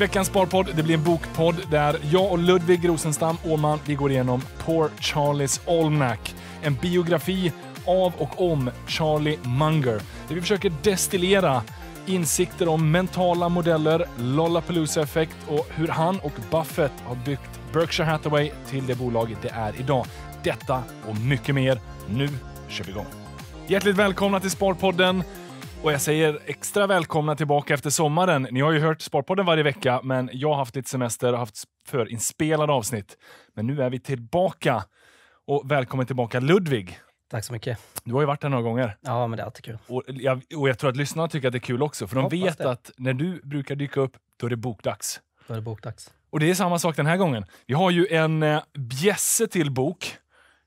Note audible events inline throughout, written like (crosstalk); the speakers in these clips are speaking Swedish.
Veckans sparpodd, det blir en bokpodd där jag och Ludvig Rosenstam Åhman, vi går igenom Poor Charlies Almanack. En biografi av och om Charlie Munger. Där vi försöker destillera insikter om mentala modeller, Lollapalooza-effekt och hur han och Buffett har byggt Berkshire Hathaway till det bolaget det är idag. Detta och mycket mer. Nu kör vi igång. Hjärtligt välkomna till Sparpodden. Och jag säger extra välkomna tillbaka efter sommaren. Ni har ju hört Sparpodden varje vecka, men jag har haft lite semester och haft förinspelade avsnitt. Men nu är vi tillbaka. Och välkommen tillbaka Ludvig. Tack så mycket. Du har ju varit här några gånger. Ja, men det är alltid kul. Och jag, och jag tror att lyssnarna tycker att det är kul också, för de Hoppas vet det. att när du brukar dyka upp, då är det bokdags. Då är det bokdags. Och det är samma sak den här gången. Vi har ju en eh, bjässe till bok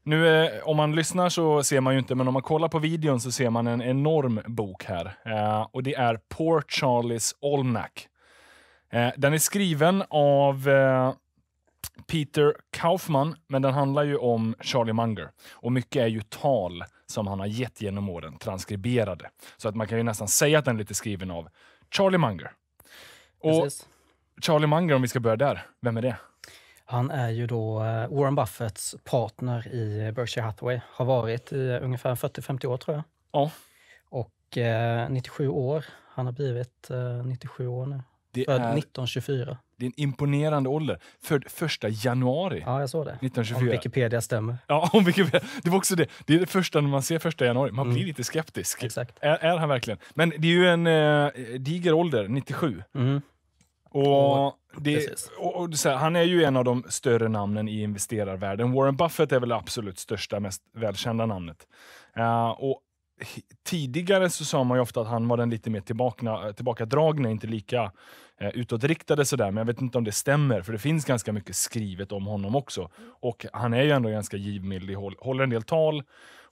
nu, eh, om man lyssnar så ser man ju inte, men om man kollar på videon så ser man en enorm bok här. Eh, och det är Poor Charlies Almanac. Eh, den är skriven av eh, Peter Kaufman, men den handlar ju om Charlie Munger. Och mycket är ju tal som han har gett genom åren, transkriberade. Så att man kan ju nästan säga att den är lite skriven av Charlie Munger. Och Charlie Munger, om vi ska börja där, vem är det? Han är ju då eh, Warren Buffetts partner i Berkshire Hathaway. Har varit i ungefär 40-50 år tror jag. Ja. Och eh, 97 år. Han har blivit eh, 97 år nu. Det Född är, 1924. Det är en imponerande ålder. Född 1 januari. Ja, jag såg det. 1924. Om Wikipedia stämmer. Ja, (laughs) om Wikipedia. Det var också det. Det är det första när man ser 1 januari. Man mm. blir lite skeptisk. Exakt. Är, är, han verkligen. Men det är ju en eh, diger ålder, 97. Mm. Och, det, och, och här, han är ju en av de större namnen i investerarvärlden. Warren Buffett är väl det absolut största, mest välkända namnet. Uh, och Tidigare så sa man ofta att han var den lite mer tillbaka, tillbakadragna, inte lika eh, utåtriktade sådär. Men jag vet inte om det stämmer, för det finns ganska mycket skrivet om honom också. Och han är ju ändå ganska givmild, håller en del tal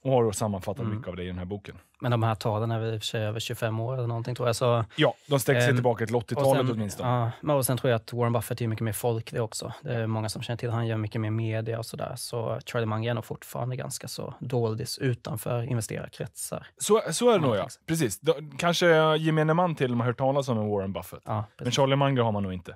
och har sammanfattat mm. mycket av det i den här boken. Men de här talen är väl i och för sig över 25 år eller någonting tror jag. Så, ja, de sträcker sig eh, tillbaka till 80-talet åtminstone. Ja, men och sen tror jag att Warren Buffett är mycket mer folklig också. Det är många som känner till Han gör mycket mer media och sådär. Så Charlie Munger är nog fortfarande ganska så doldis utanför investerarkretsar. Så, så är det nog ja, precis. Då, kanske gemene man till har hört talas om en Warren Buffett. Ja, men Charlie Munger har man nog inte.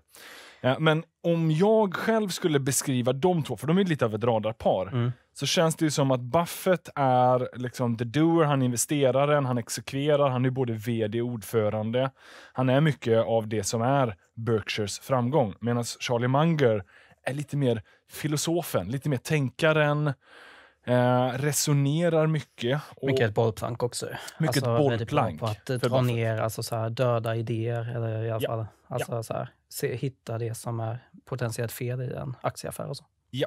Men om jag själv skulle beskriva de två, för de är lite av ett radarpar, mm. så känns det ju som att Buffett är liksom the doer, han är investeraren, han exekverar, han är både vd och ordförande. Han är mycket av det som är Berkshires framgång. Medan Charlie Munger är lite mer filosofen, lite mer tänkaren, Eh, resonerar mycket. Och mycket ett bollplank också. Mycket alltså, ett bollplank. På att ta ner alltså, så här, döda idéer. Eller i alla ja. fall, alltså, ja. så här, se, hitta det som är potentiellt fel i en aktieaffär och så. Ja.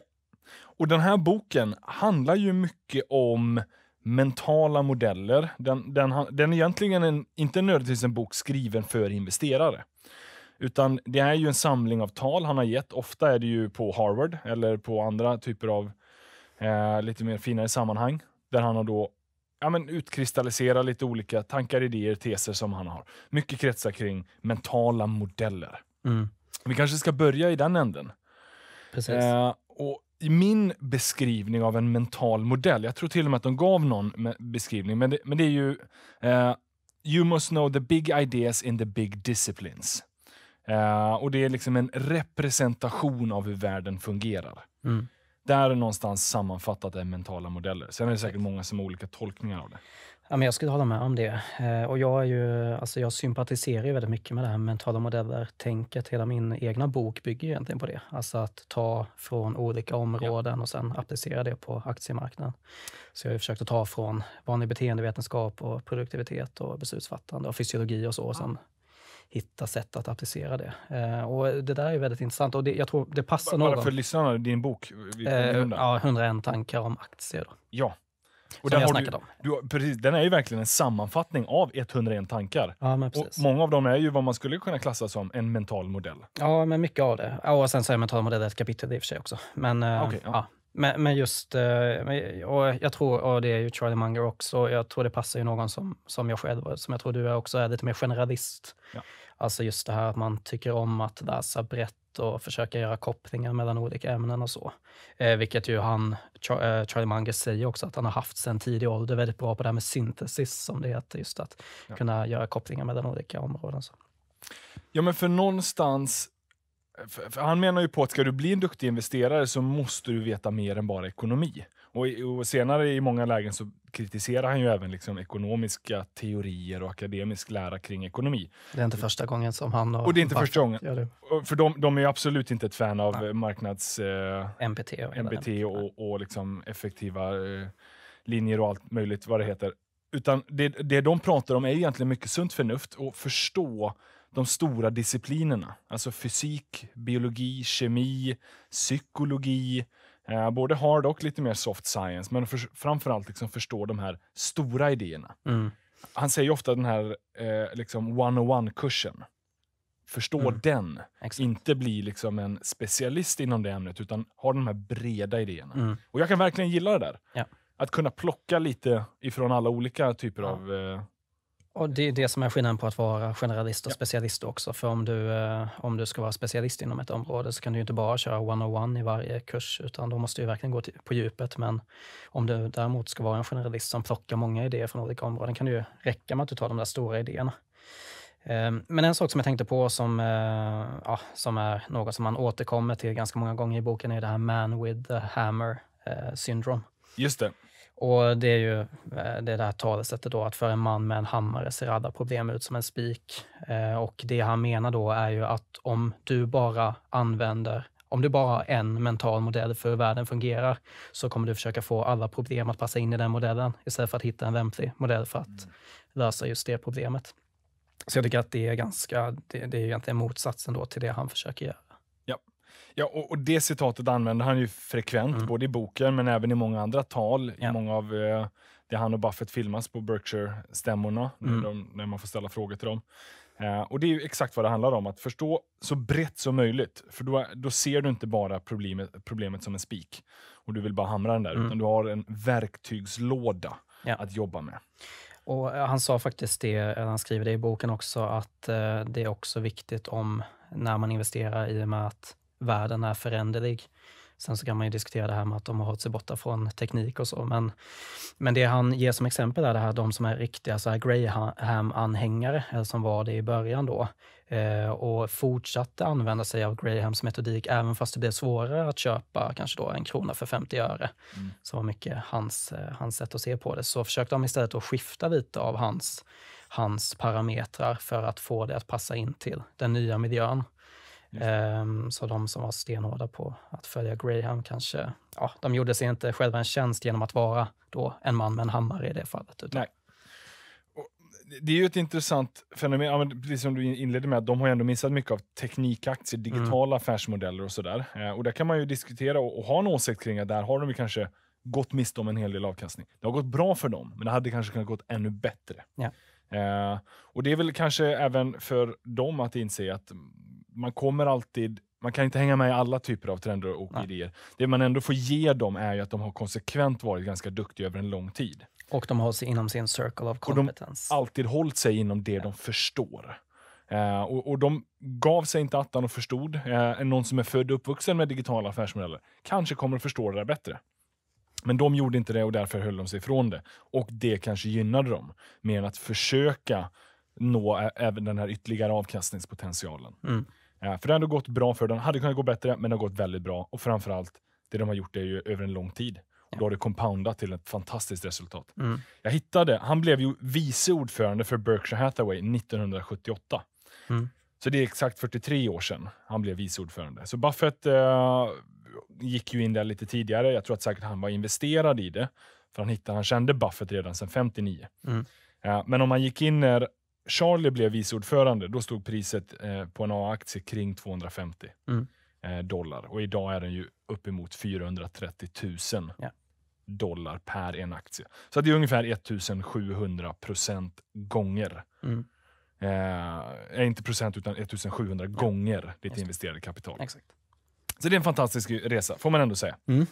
Och den här boken handlar ju mycket om mentala modeller. Den, den, den är egentligen en, inte nödvändigtvis en bok skriven för investerare. Utan det är ju en samling av tal han har gett. Ofta är det ju på Harvard eller på andra typer av eh, lite mer finare sammanhang. Där han har då ja, men utkristalliserat lite olika tankar, idéer, teser som han har. Mycket kretsar kring mentala modeller. Mm. Vi kanske ska börja i den änden. Precis. Eh, och i min beskrivning av en mental modell, jag tror till och med att de gav någon beskrivning, men det, men det är ju eh, You must know the big ideas in the big disciplines. Eh, och Det är liksom en representation av hur världen fungerar. Mm. Där någonstans sammanfattat är mentala modeller. Sen är det säkert många som har olika tolkningar av det. Ja, men jag skulle hålla med om det. Eh, och jag, är ju, alltså jag sympatiserar ju väldigt mycket med det här mentala modeller-tänket. Hela min egna bok bygger egentligen på det. Alltså att ta från olika områden ja. och sen applicera det på aktiemarknaden. Så jag har försökt att ta från vanlig beteendevetenskap och produktivitet och beslutsfattande och fysiologi och så och sen hitta sätt att applicera det. Eh, och det där är väldigt intressant och det, jag tror det passar bara, någon. Bara för lyssnarna, din bok? Eh, ja, 101 tankar om aktier. Då. Ja. Och den, har du, du, precis, den är ju verkligen en sammanfattning av 101 tankar. Ja, och många av dem är ju vad man skulle kunna klassa som en mental modell. Ja, men mycket av det. Ja, och sen så är mental modell ett kapitel i och för sig också. Men, eh, okay, ja. ja. Men, men, just, eh, och jag tror, och det är ju Charlie Munger också, jag tror det passar ju någon som, som jag själv, som jag tror du är också, är lite mer generalist. Ja. Alltså just det här att man tycker om att läsa brett och försöka göra kopplingar mellan olika ämnen och så. Eh, vilket ju han, eh, Charlie Munger säger också, att han har haft sedan tidig ålder väldigt bra på det här med syntesis, som det heter, just att ja. kunna göra kopplingar mellan olika områden. Så. Ja, men för någonstans eh, för, för han menar ju på att ska du bli en duktig investerare så måste du veta mer än bara ekonomi. Och, och, senare i många lägen så kritiserar han ju även liksom ekonomiska teorier och akademisk lära kring ekonomi. Det är inte första gången som han och... Och det är inte första gången. Gör det. För de, de är absolut inte ett fan av Nej. Eh, marknads... Eh, MPT och, MPT och, och liksom effektiva eh, linjer och allt möjligt vad det heter. Utan det, det de pratar om är egentligen mycket sunt förnuft och förstå de stora disciplinerna. Alltså fysik, biologi, kemi, psykologi, Eh, både hard och lite mer soft science, men för, framförallt liksom förstå de här stora idéerna. Mm. Han säger ju ofta den här eh, liksom one kursen Förstå mm. den. Exakt. Inte bli liksom en specialist inom det ämnet, utan ha de här breda idéerna. Mm. Och Jag kan verkligen gilla det där. Ja. Att kunna plocka lite ifrån alla olika typer ja. av eh, och Det är det som är skillnaden på att vara generalist och ja. specialist också. För om du, eh, om du ska vara specialist inom ett område så kan du inte bara köra 101 i varje kurs, utan då måste du verkligen gå till, på djupet. Men om du däremot ska vara en generalist som plockar många idéer från olika områden kan det ju räcka med att du tar de där stora idéerna. Ehm, men en sak som jag tänkte på som, eh, ja, som är något som man återkommer till ganska många gånger i boken är det här man with the hammer eh, syndrom. Just det. Och det är ju eh, det där talesättet då att för en man med en hammare ser alla problem ut som en spik. Eh, och det han menar då är ju att om du bara använder om du bara har en mental modell för hur världen fungerar så kommer du försöka få alla problem att passa in i den modellen istället för att hitta en lämplig modell för att mm. lösa just det problemet. Så jag tycker att det är ganska, det, det är egentligen motsatsen då till det han försöker göra. Ja, och, och, det citatet använder han ju frekvent, mm. både i boken men även i många andra tal. Ja. I många av eh, det han och Buffett filmas på Berkshire-stämmorna, mm. när, man får ställa frågor till dem. Eh, och Det är exakt vad det handlar om, att förstå så brett som möjligt. För då, då ser du inte bara problemet, problemet som en spik och du vill bara hamra den där, mm. utan du har en verktygslåda ja. att jobba med. Och eh, han sa faktiskt det, eh, han skriver det i boken också, att eh, det är också viktigt om när man investerar i och med att världen är föränderlig. Sen så kan man ju diskutera det här med att de har hållit sig borta från teknik och så, men, men det han ger som exempel är det här de som är riktiga Graham-anhängare, eller som var det i början då, eh, och fortsatte använda sig av Grahams metodik, även fast det blev svårare att köpa kanske då en krona för 50 öre, mm. som var mycket hans, eh, hans sätt att se på det, så försökte de istället att skifta lite av hans hans parametrar för att få det att passa in till den nya miljön. Um, så de som var stenhårda på att följa Graham kanske, ja, de gjorde sig inte själva en tjänst genom att vara då en man med en hammare i det fallet. Utan... Nej. det är ju ett intressant fenomen, ja, precis som du inledde med, de har ändå missat mycket av teknikaktier, mm. digitala mm. affärsmodeller och sådär. Eh, och där kan man ju diskutera och, och ha en åsikt kring att där har de kanske gått miste om en hel del avkastning. Det har gått bra för dem, men det hade kanske kunnat gått ännu bättre. Ja. Eh, och det är väl kanske även för dem att inse att mm, man kommer alltid man kan inte hänga med i alla typer av trender och Nej. idéer. Det man ändå får ge dem är ju att de har konsekvent varit ganska duktiga över en lång tid. Och de har sig inom sin circle of competence. Och de alltid hållit sig inom det ja. de förstår. Uh, och, och, de gav sig inte attan och förstod. Uh, någon som är född och uppvuxen med digitala affärsmodeller kanske kommer att förstå det där bättre. Men de gjorde inte det och därför höll de sig ifrån det. Och det kanske gynnade dem mer än att försöka nå även den här ytterligare avkastningspotentialen. Mm. Eh, för det har ändå gått bra för den. Hade kunnat gå bättre, men det har gått väldigt bra. Och framförallt, det de har gjort är ju över en lång tid. Och då har det compoundat till ett fantastiskt resultat. Mm. Jag hittade, han blev ju vice ordförande för Berkshire Hathaway 1978. Mm. Så det är exakt 43 år sedan han blev vice ordförande. Så Buffett eh, gick ju in där lite tidigare. Jag tror att säkert han var investerad i det. För han, hittade, han kände Buffett redan sedan 59. Mm. Eh, men om man gick in när Charlie blev vice ordförande, då stod priset eh, på en A-aktie kring 250 mm. Eh, dollar. Och idag är den ju uppemot 430 000 ja. dollar per en aktie. Så det är ungefär 1700 procent gånger. Mm. Eh, eh, inte procent, utan 1700 ja. gånger ditt investerade kapital. Exakt. Så det är en fantastisk resa, får man ändå säga. Mm.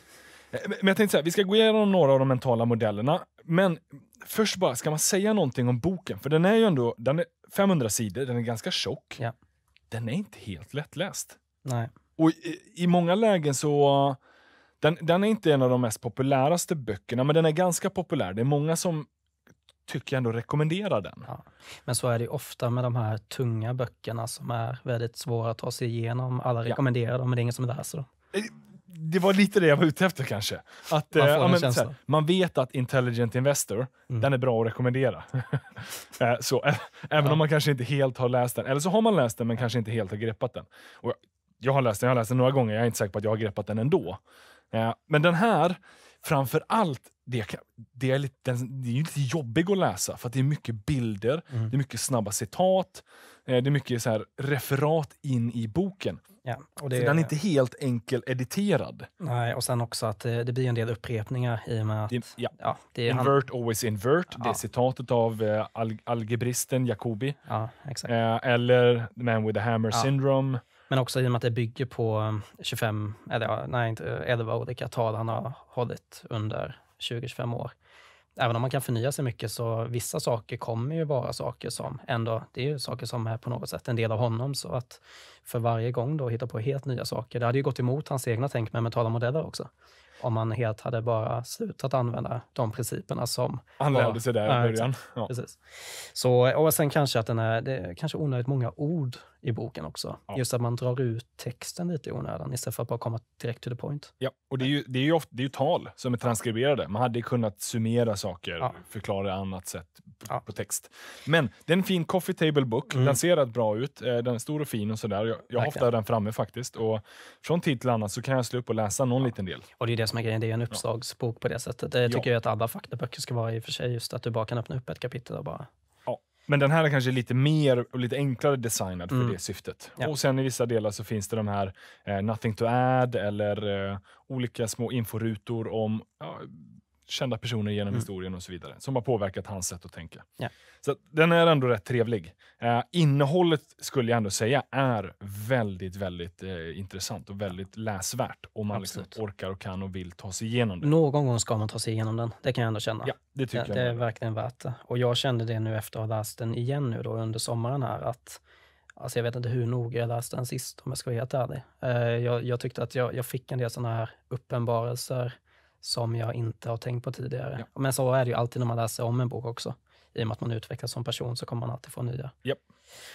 Eh, men jag tänkte så här, vi ska gå igenom några av de mentala modellerna, men först bara, ska man säga någonting om boken? För den är ju ändå, den är 500 sidor, den är ganska tjock. Ja. Den är inte helt lättläst. Nej. Och i, i många lägen så, den, den, är inte en av de mest populäraste böckerna, men den är ganska populär. Det är många som tycker ändå rekommenderar den. Ja. Men så är det ofta med de här tunga böckerna som är väldigt svåra att ta sig igenom. Alla rekommenderar ja. dem, men det är ingen som läser dem. Eh, det var lite det jag var ute efter kanske. Att, man, eh, men, här, man vet att Intelligent Investor, mm. den är bra att rekommendera. (laughs) Eh, så, även ja. om man kanske inte helt har läst den. Eller så har man läst den men kanske inte helt har greppat den. Och jag, jag har läst den, jag har läst den några gånger, jag är inte säker på att jag har greppat den ändå. Eh, men den här framför allt, det, det, är lite, det är lite jobbigt att läsa för att det är mycket bilder, mm. det är mycket snabba citat, eh, det är mycket så här, referat in i boken. Ja, och det, så den är inte helt enkel editerad. Nej, och sen också att eh, det blir en del upprepningar i och med att... Det, ja. ja det invert, han... always invert. Ja. Det är citatet av äh, algebristen Jacobi. Ja, exakt. Äh, eller The man with the hammer syndrome. Men också i och med att det bygger på 25, eller nej, inte 11 olika tal han har hållit under 20-25 år. Även om man kan förnya sig mycket så vissa saker kommer ju vara saker som ändå, det är ju saker som är på något sätt en del av honom. Så att för varje gång då hitta på helt nya saker. Det hade ju gått emot hans egna tänk med mentala modeller också. Om man helt hade bara slutat använda de principerna som... Han lärde sig där i början. Ja. Precis. Så, och sen kanske att den är, det är kanske onödigt många ord i boken också. Ja. Just att man drar ut texten lite i onödan istället för att bara komma direkt to the point. Ja, och det är ju, det är ju, ofta, det är ju tal som är transkriberade. Man hade kunnat summera saker, ja. förklara annat sätt ja. på text. Men det är en fin coffee table book. Mm. Den ser rätt bra ut. Eh, den är stor och fin och sådär. Jag, jag har ofta den framme faktiskt. Och från tid till annan så kan jag slå upp och läsa någon liten del. Och det är det som är grejen. Det är en uppslagsbok på det sättet. Det eh, tycker jag att alla faktaböcker ska vara i och för sig. Just att du bara kan öppna upp ett kapitel och bara men den här är kanske lite mer och lite enklare designad för mm. det syftet. Ja. Och sen i vissa delar så finns det de här eh, nothing to add eller eh, olika små inforutor om ja, kända personer genom mm. historien och så vidare, som har påverkat hans sätt att tänka. Yeah. Så den är ändå rätt trevlig. Eh, innehållet skulle jag ändå säga är väldigt, väldigt eh, intressant och väldigt läsvärt om man liksom orkar och kan och vill ta sig igenom den. Någon gång ska man ta sig igenom den, det kan jag ändå känna. Ja, det, tycker det, jag det är verkligen värt det. Och jag kände det nu efter att ha läst den igen nu då under sommaren här, att Alltså jag vet inte hur noga jag läste den sist om jag ska vara helt ärlig. Eh, jag, jag, tyckte att jag, jag fick en del sådana här uppenbarelser som jag inte har tänkt på tidigare. Ja. Men så är det ju alltid när man läser om en bok också. I och med att man utvecklas som person så kommer man alltid få nya. Ja.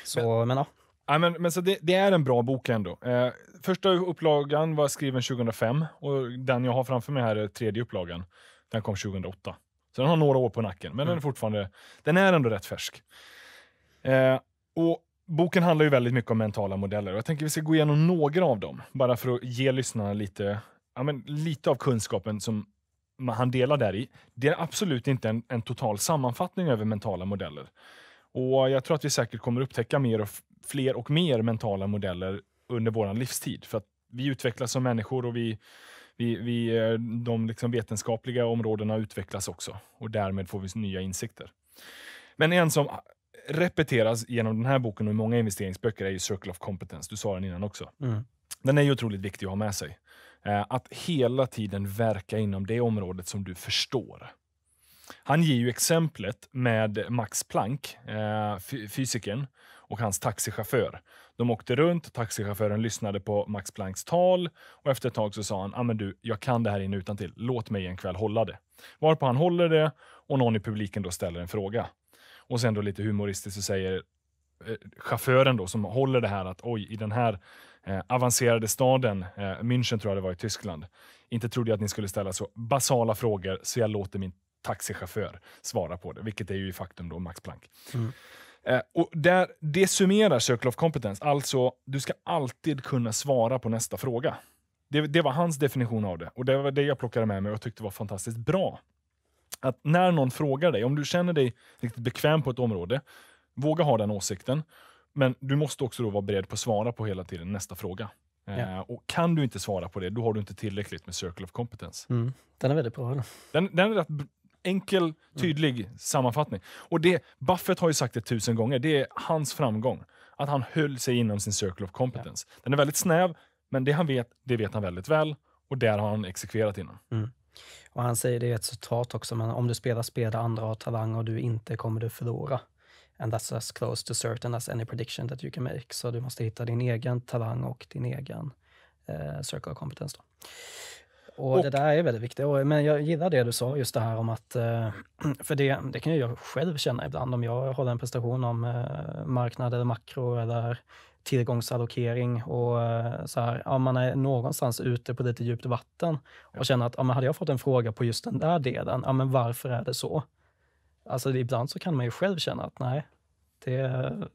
Så, men, men ja. Ja, men, men så det, det, är en bra bok ändå. Eh, första upplagan var skriven 2005 och den jag har framför mig här är tredje upplagan. Den kom 2008. Så den har några år på nacken, men mm. den är mm. fortfarande, den är ändå rätt färsk. Eh, och Boken handlar ju väldigt mycket om mentala modeller och jag tänker vi ska gå igenom några av dem, bara för att ge lyssnarna lite ja, men lite av kunskapen som han delar där i. Det är absolut inte en, en total sammanfattning över mentala modeller. Och Jag tror att vi säkert kommer upptäcka mer och fler och mer mentala modeller under vår livstid. För att vi utvecklas som människor och vi, vi, vi, eh, de liksom vetenskapliga områdena utvecklas också. Och Därmed får vi nya insikter. Men en som repeteras genom den här boken och i många investeringsböcker är ju Circle of Competence. Du sa den innan också. Mm. Den är ju otroligt viktig att ha med sig. Eh, att hela tiden verka inom det området som du förstår. Han ger ju exemplet med Max Planck, eh, fysikern, och hans taxichaufför. De åkte runt, taxichauffören lyssnade på Max Plancks tal och efter ett tag så sa han, ah, men du, jag kan det här inne utan till. låt mig en kväll hålla det. Varpå han håller det och någon i publiken då ställer en fråga. Och sen då lite humoristiskt så säger eh, chauffören då som håller det här att oj, i den här eh, avancerade staden, eh, München tror jag det var i Tyskland. Inte trodde jag att ni skulle ställa så basala frågor, så jag låter min taxichaufför svara på det, vilket är ju i faktum då Max Planck. Mm. Eh, och där, det summerar Circle of Competence, alltså du ska alltid kunna svara på nästa fråga. Det, det, var hans definition av det och det var det jag plockade med mig och tyckte var fantastiskt bra. Att när någon frågar dig, om du känner dig riktigt bekväm på ett område, våga ha den åsikten men du måste också då vara beredd på att svara på hela tiden nästa fråga. Yeah. Eh, och kan du inte svara på det, då har du inte tillräckligt med circle of competence. Mm. Den är väldigt bra. Den, den är rätt enkel, tydlig mm. sammanfattning. Och det, Buffett har ju sagt det tusen gånger, det är hans framgång. Att han höll sig inom sin circle of competence. Yeah. Den är väldigt snäv, men det han vet, det vet han väldigt väl. Och där har han exekverat inom. Mm. Och han säger det är ett citat också, men om du spelar spel där andra har talang och du inte kommer du förlora. And that's as close to certain as any prediction that you can make. Så du måste hitta din egen talang och din egen eh, circle of competence. Då. Och, och, det där är väldigt viktigt. Och, eh, men jag gillar det du sa, just det här om att... Eh, (clears throat) för det, det kan ju jag själv känna ibland om jag håller en presentation om eh, marknad eller makro eller tillgångsallokering och eh, så här, ja, man är någonstans ute på lite djupt vatten och känner att ja, hade jag fått en fråga på just den där delen, ja, men varför är det så? Alltså ibland så kan man ju själv känna att nej, det,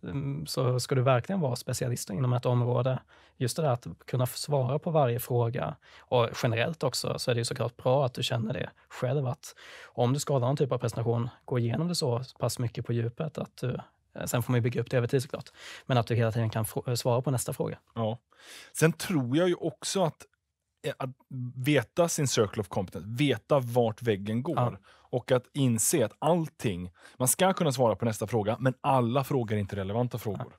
mm, så ska du verkligen vara specialist inom ett område. Just det där att kunna svara på varje fråga och generellt också så är det ju såklart bra att du känner det själv att om du ska ha någon typ av presentation, gå igenom det så pass mycket på djupet att du eh, Sen får man ju bygga upp det över tid såklart, men att du hela tiden kan svara på nästa fråga. Ja. Sen tror jag ju också att Eh, att veta sin circle of competence, veta vart väggen går. Ja. Och att inse att allting, man ska kunna svara på nästa fråga, men alla frågor är inte relevanta frågor.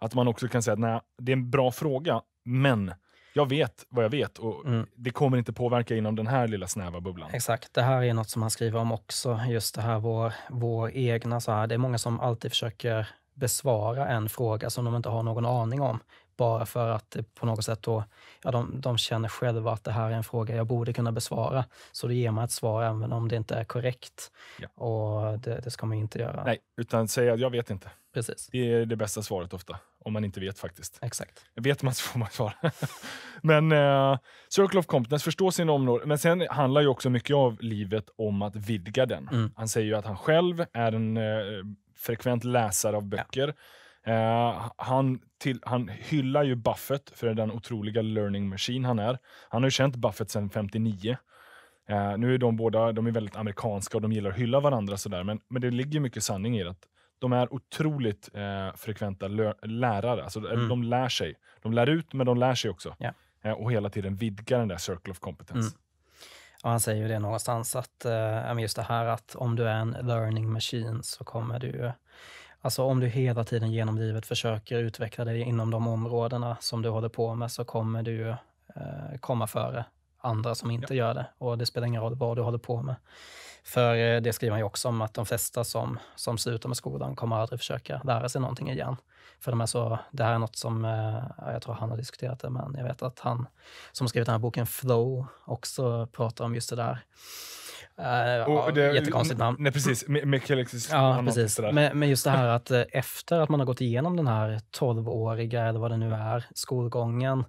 Ja. Att man också kan säga att det är en bra fråga, men jag vet vad jag vet och mm. det kommer inte påverka inom den här lilla snäva bubblan. Exakt, det här är något som han skriver om också, just det här vår, vår egna så här, det är många som alltid försöker besvara en fråga som de inte har någon aning om bara för att på något sätt då, ja, de, de känner själva att det här är en fråga jag borde kunna besvara. Så då ger man ett svar även om det inte är korrekt. Ja. Och det, det, ska man inte göra. Nej, utan säga att jag vet inte. Precis. Det är det bästa svaret ofta, om man inte vet faktiskt. Exakt. Vet man så får man svara. (laughs) men eh, Circle of Competence, förstå sin område. Men sen handlar ju också mycket av livet om att vidga den. Mm. Han säger ju att han själv är en eh, frekvent läsare av böcker. Ja Eh, han, till, han hyllar ju Buffett för den otroliga learning machine han är. Han har ju känt Buffett sedan 59. Eh, nu är de båda de är väldigt amerikanska och de gillar att hylla varandra, sådär, men, men det ligger mycket sanning i det. De är otroligt eh, frekventa lärare. Alltså, mm. De lär sig. De lär ut, men de lär sig också. Yeah. och hela tiden vidgar den där circle of competence. Mm. Och han säger ju det någonstans, att eh, just det här att om du är en learning machine så kommer du Alltså om du hela tiden genom livet försöker utveckla dig inom de områdena som du håller på med så kommer du eh, komma före andra som inte ja. gör det. Och det spelar ingen roll vad du håller på med. För eh, det skriver man ju också om att de flesta som, som slutar med skolan kommer aldrig försöka lära sig någonting igen. För de är så, det här är något som, eh, jag tror han har diskuterat det, men jag vet att han som skrivit den här boken Flow också pratar om just det där Uh, och det, jättekonstigt namn. Nej, precis. (laughs) Michelexis. Ja, precis. Men, men, just det här att eh, efter att man har gått igenom den här 12-åriga, eller vad det nu är, skolgången,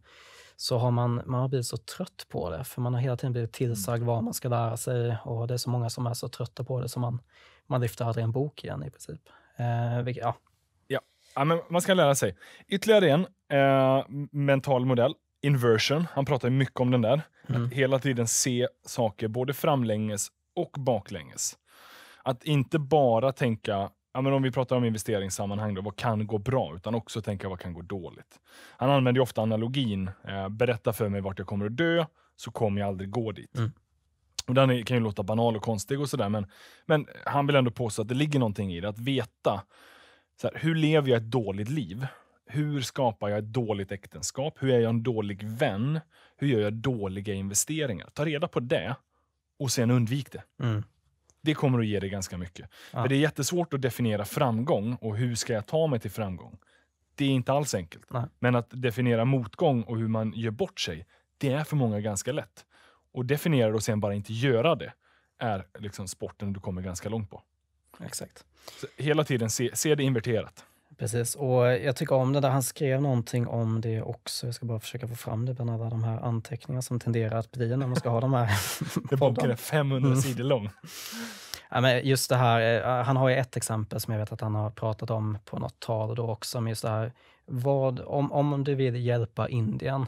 så har man, man har blivit så trött på det, för man har hela tiden blivit mm. tillsagd vad man ska lära sig och det är så många som är så trötta på det så man, man lyfter aldrig en bok igen i princip. Uh, vilket, Ja. ja, men man ska lära sig. Ytterligare en eh, mental modell inversion. Han pratar mycket om den där. Mm. Att hela tiden se saker både framlänges och baklänges. Att inte bara tänka, ja, men om vi pratar om investeringssammanhang, då, vad kan gå bra? Utan också tänka vad kan gå dåligt? Han använder ofta analogin, eh, berätta för mig vart jag kommer att dö, så kommer jag aldrig gå dit. Mm. Och den kan ju låta banal och konstig och sådär, men, men han vill ändå påstå att det ligger någonting i det. Att veta, så här, hur lever jag ett dåligt liv? hur skapar jag ett dåligt äktenskap? Hur är jag en dålig vän? Hur gör jag dåliga investeringar? Ta reda på det och sen undvik det. Mm. Det kommer att ge dig ganska mycket. Ja. För Det är jättesvårt att definiera framgång och hur ska jag ta mig till framgång? Det är inte alls enkelt. Nej. Men att definiera motgång och hur man gör bort sig, det är för många ganska lätt. Och definiera och sen bara inte göra det är liksom sporten du kommer ganska långt på. Exakt. Så hela tiden se, se det inverterat. Precis, och jag tycker om det där. Han skrev någonting om det också. Jag ska bara försöka få fram det bland alla de här anteckningarna som tenderar att bli när man ska ha de här (laughs) Det boken är 500 mm. sidor lång. Ja, men just det här, eh, ah, han har ju ett exempel som jag vet att han har pratat om på något tal då också, men just det här, vad, om, om du vill hjälpa Indien,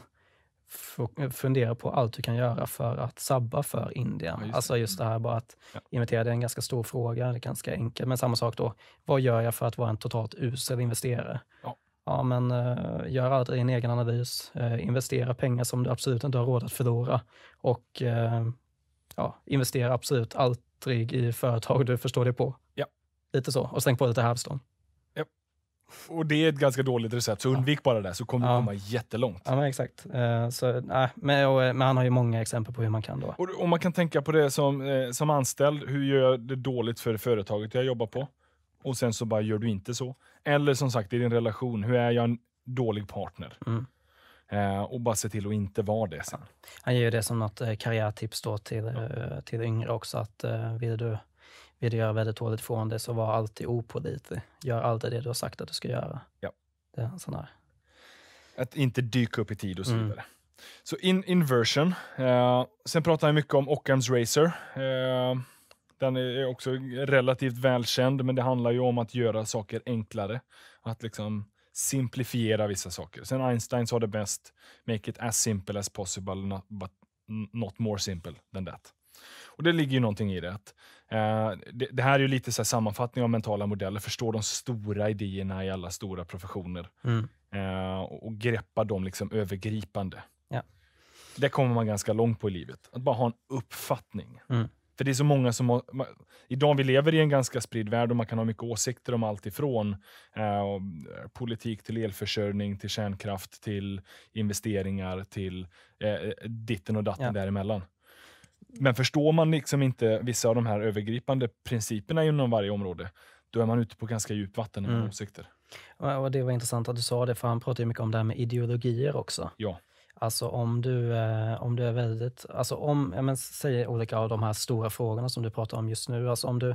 Eh, fundera på allt du kan göra för att sabba för Indien. Ja, just alltså just det här bara att mm. ja. investera, det är en ganska stor fråga, det är ganska enkelt. Men samma sak då, vad gör jag för att vara en totalt usel investerare? Ja. ja men uh, gör aldrig en egen analys, uh, investera pengar som du absolut inte har råd att förlora och uh, ja, investera absolut aldrig i företag du förstår dig på. Ja. Lite så, och släng på lite hävstång. Och det är ett ganska dåligt recept, så undvik bara det, så kommer du komma jättelångt. Ja, men exakt. Eh, så, nej, men, och, eh, men han har ju många exempel på hur man kan då. Och, och man kan tänka på det som, eh, som anställd, hur gör jag det dåligt för företaget jag jobbar på? Och sen så bara gör du inte så. Eller som sagt, i din relation, hur är jag en dålig partner? Mm. Eh, och bara se till att inte vara det sen. Han ger ju det som något eh, karriärtips då till, till yngre också, att vill du vill du göra väldigt hårt ifrån dig, så var alltid opålitlig. Gör alltid det du har sagt att du ska göra. Ja. Det är en sån här. Att inte dyka upp i tid och så mm. vidare. Mm. Så in, inversion. Uh, sen pratar jag mycket om Ockhams Racer. Uh, eh, den är också relativt välkänd, men det handlar ju om att göra saker enklare. Att liksom simplifiera vissa saker. Sen Einstein sa det bäst, make it as simple as possible, not, but not more simple than that. Och det ligger ju någonting i det. Att Eh, det, här är ju lite så sammanfattning av mentala modeller. Förstå de stora idéerna i alla stora professioner mm. Eh, och, och, greppa dem liksom övergripande. Ja. Det kommer man ganska långt på i livet. Att bara ha en uppfattning. Mm. För det är så många som har, man, Idag vi lever i en ganska spridd värld och man kan ha mycket åsikter om allt ifrån eh, eh politik till elförsörjning, till kärnkraft, till investeringar, till eh, ditten och datten ja. däremellan. Men förstår man liksom inte vissa av de här övergripande principerna inom varje område, då är man ute på ganska djupt vatten i mm. åsikter. Och det var intressant att du sa det, för han pratade mycket om det här med ideologier också. Ja. Alltså om du, eh, om du är väldigt, alltså om, jag men, säger olika av de här stora frågorna som du pratar om just nu, alltså om du,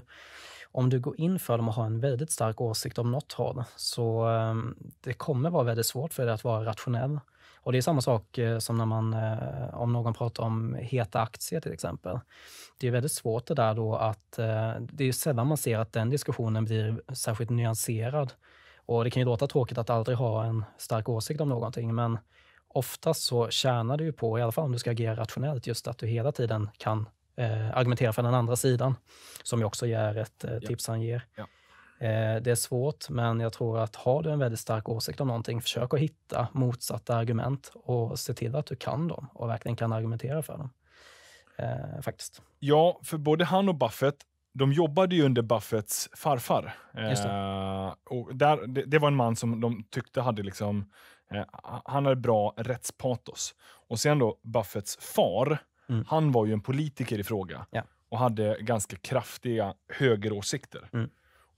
om du går in för dem och har en väldigt stark åsikt om något håll, så ehm, det kommer vara väldigt svårt för dig att vara rationell. Och det är samma sak eh, som när man, eh, om någon pratar om heta aktier till exempel. Det är väldigt svårt det där då att, eh, det är sällan man ser att den diskussionen blir särskilt nyanserad. Och det kan ju låta tråkigt att aldrig ha en stark åsikt om någonting, men oftast så tjänar du ju på, i alla fall om du ska agera rationellt, just att du hela tiden kan argumentera för den andra sidan, som ju också är ett tips han ger. Ja. Eh, det är svårt, men jag tror att har du en väldigt stark åsikt om någonting, försök att hitta motsatta argument och se till att du kan dem och verkligen kan argumentera för dem. Eh, faktiskt. Ja, för både han och Buffett, de jobbade ju under Buffetts farfar. Eh, och där, det, det, var en man som de tyckte hade liksom, eh, han hade bra rättspatos. Och sen då Buffetts far, mm. han var ju en politiker i fråga ja. och hade ganska kraftiga högeråsikter. Mm.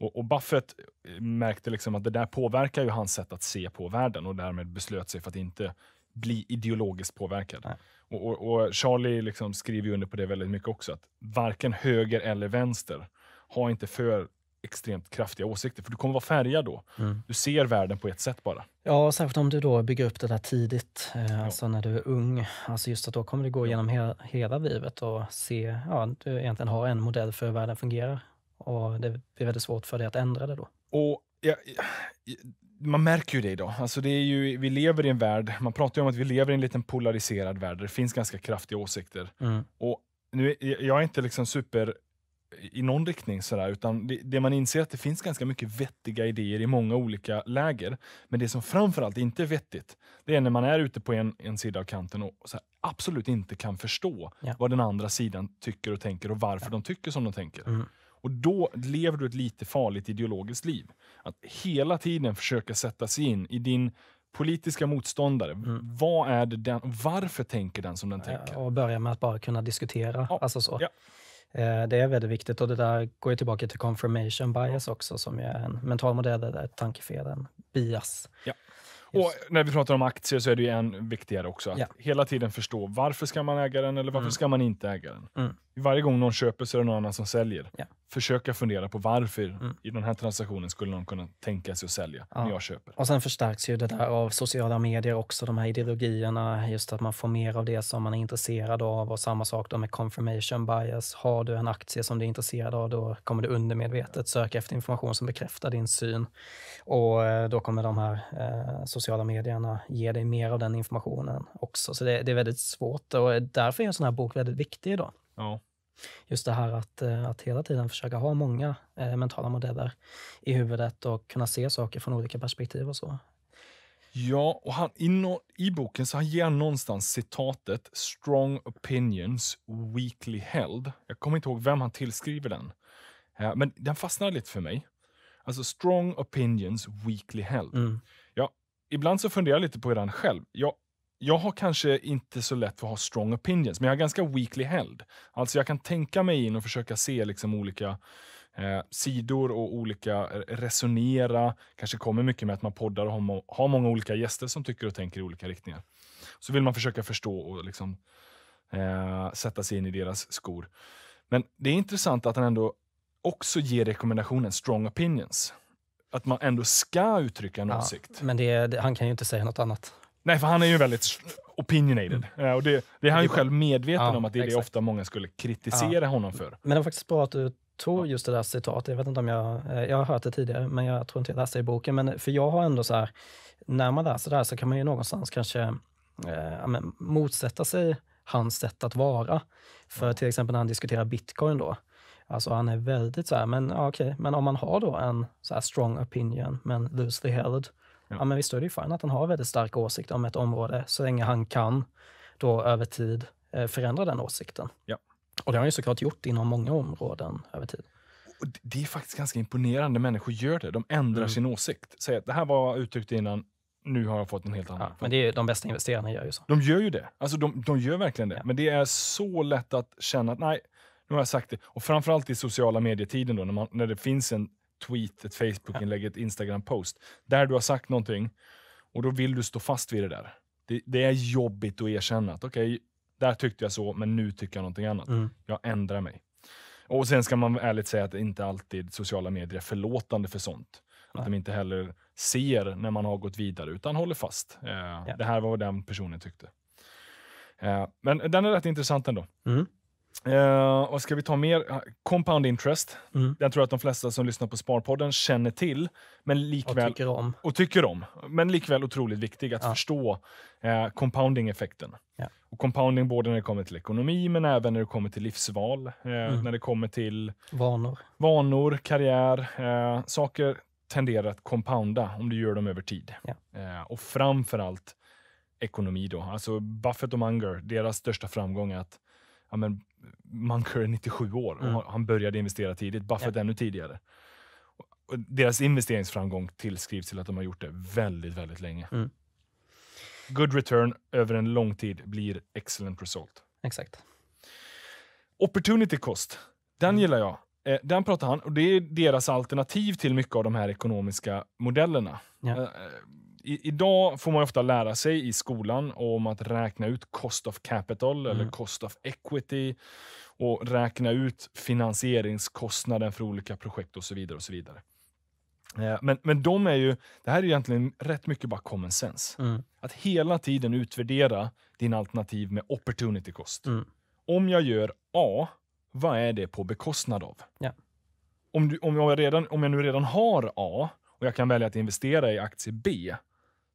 Och, och Buffett eh, märkte liksom att det där påverkar ju hans sätt att se på världen och därmed beslöt sig för att inte bli ideologiskt påverkad. Och, och, och, Charlie liksom skriver under på det väldigt mycket också, att varken höger eller vänster har inte för extremt kraftiga åsikter, för du kommer vara färgad då. Mm. Du ser världen på ett sätt bara. Ja, särskilt om du då bygger upp det där tidigt, eh, alltså när du är ung. Alltså just att då kommer du gå ja. genom he hela livet och se, ja, du egentligen har en modell för hur världen fungerar. Och det blir väldigt svårt för dig att ändra det då. Och ja, man märker ju det idag. Alltså det är ju, vi lever i en värld, man pratar om att vi lever i en liten polariserad värld, där det finns ganska kraftiga åsikter. Mm. Och nu, jag är inte liksom super i någon riktning, sådär, utan det, det, man inser är att det finns ganska mycket vettiga idéer i många olika läger. Men det som framförallt inte är vettigt, det är när man är ute på en, en sida av kanten och här, absolut inte kan förstå ja. vad den andra sidan tycker och tänker och varför ja. de tycker som de tänker. Mm. Och då lever du ett lite farligt ideologiskt liv. Att hela tiden försöka sätta sig in i din politiska motståndare. Mm. Vad är det den, varför tänker den som den tänker? Och börja med att bara kunna diskutera. Ja. Alltså så. Ja. Eh, det är väldigt viktigt och det där går ju tillbaka till confirmation bias också, som är en mental modell där tankefel en bias. Ja. Och när vi pratar om aktier så är det ju än viktigare också. Att ja. hela tiden förstå varför ska man äga den eller varför mm. ska man inte äga den. Mm varje gång någon köper så är det någon annan som säljer. Ja. Försöka fundera på varför mm. i den här transaktionen skulle någon kunna tänka sig att sälja ja. när jag köper. Och sen förstärks ju det där av sociala medier också, de här ideologierna. Just att man får mer av det som man är intresserad av och samma sak då med confirmation bias. Har du en aktie som du är intresserad av, då kommer du undermedvetet söka efter information som bekräftar din syn. Och eh, då kommer de här eh, sociala medierna ge dig mer av den informationen också. Så det, det är väldigt svårt och därför är en sån här bok väldigt viktig idag. Ja. Just det här att, eh, att hela tiden försöka ha många eh, mentala modeller i huvudet och kunna se saker från olika perspektiv och så. Ja, och han, i, no, i boken så han ger han någonstans citatet “Strong opinions, weakly held”. Jag kommer inte ihåg vem han tillskriver den, eh, men den fastnade lite för mig. Alltså “strong opinions, weakly held”. Mm. Ja, ibland så funderar jag lite på den själv. Jag jag har kanske inte så lätt för att ha strong opinions, men jag är ganska weakly held. Alltså jag kan tänka mig in och försöka se liksom olika eh, sidor och olika eh, resonera. Kanske kommer mycket med att man poddar och har, har många olika gäster som tycker och tänker i olika riktningar. Så vill man försöka förstå och liksom, eh, sätta sig in i deras skor. Men det är intressant att han ändå också ger rekommendationen strong opinions. Att man ändå ska uttrycka en ja, åsikt. Men det, han kan ju inte säga något annat. Nej, för han är ju väldigt opinionated. Mm. Eh, och det, det är han ju själv medveten ja, om att det är exakt. det ofta många skulle kritisera ja. honom för. Men det var faktiskt bra att du tog just det där citatet. Jag vet inte om jag, eh, jag har hört det tidigare, men jag tror inte jag läste det i boken. Men eh, för jag har ändå så här, när man läser det här så kan man ju någonstans kanske eh, men, motsätta sig hans sätt att vara. För ja. till exempel när han diskuterar bitcoin då. Alltså han är väldigt så här, men ja, okej, men om man har då en så här strong opinion, men loosely held, Ja. ja. men visst är det ju fint att han har väldigt stark åsikt om ett område så länge han kan då över tid eh, förändra den åsikten. Ja. Och det har han ju såklart gjort inom många områden över tid. Och det är faktiskt ganska imponerande. Människor gör det. De ändrar mm. sin åsikt. Säger att det här var uttryckt innan, nu har jag fått en helt annan. Ja, men det är ju, de bästa investerarna gör ju så. De gör ju det. Alltså de, de gör verkligen det. Ja. Men det är så lätt att känna att nej, nu har jag sagt det. Och framförallt i sociala medietiden då, när, man, när det finns en tweet, ett Facebook-inlägg, (laughs) ett Instagram-post, där du har sagt någonting och då vill du stå fast vid det där. Det, det är jobbigt att erkänna att okej, okay, där tyckte jag så, men nu tycker jag någonting annat. Mm. Jag ändrar mig. Och sen ska man ärligt säga att det inte alltid sociala medier är förlåtande för sånt. Nej. Att de inte heller ser när man har gått vidare, utan håller fast. Eh, ja. Det här var vad den personen tyckte. Eh, men den är rätt intressant ändå. Mm. Uh, eh, vad ska vi ta mer? Eh, compound interest. Mm. Den tror jag att de flesta som lyssnar på Sparpodden känner till. Men likväl, och tycker om. Och tycker om men likväl otroligt viktig att ja. förstå uh, eh, compounding-effekten. Ja. Och compounding både när det kommer till ekonomi, men även när det kommer till livsval. Uh, mm. När det kommer till vanor, vanor karriär. Uh, saker tenderar att compounda om du gör dem över tid. Ja. Uh, och framförallt ekonomi. då. Alltså Buffett och Munger, deras största framgång är att ja, men Munker är 97 år och mm. han började investera tidigt. Buffett ja. ännu tidigare. Och deras investeringsframgång tillskrivs till att de har gjort det väldigt, väldigt länge. Mm. Good return över en lång tid blir excellent result. Exakt. Opportunity cost, den mm. gillar jag. Eh, den pratar han och det är deras alternativ till mycket av de här ekonomiska modellerna. Ja. Eh, eh, i, idag får man ofta lära sig i skolan om att räkna ut cost of capital mm. eller cost of equity och räkna ut finansieringskostnaden för olika projekt och så vidare. och så vidare. Eh, men, men de är ju, det här är egentligen rätt mycket bara common sense. Mm. Att hela tiden utvärdera din alternativ med opportunity cost. Mm. Om jag gör A, vad är det på bekostnad av? Ja. Om, du, om, jag redan, om jag nu redan har A och jag kan välja att investera i aktie B,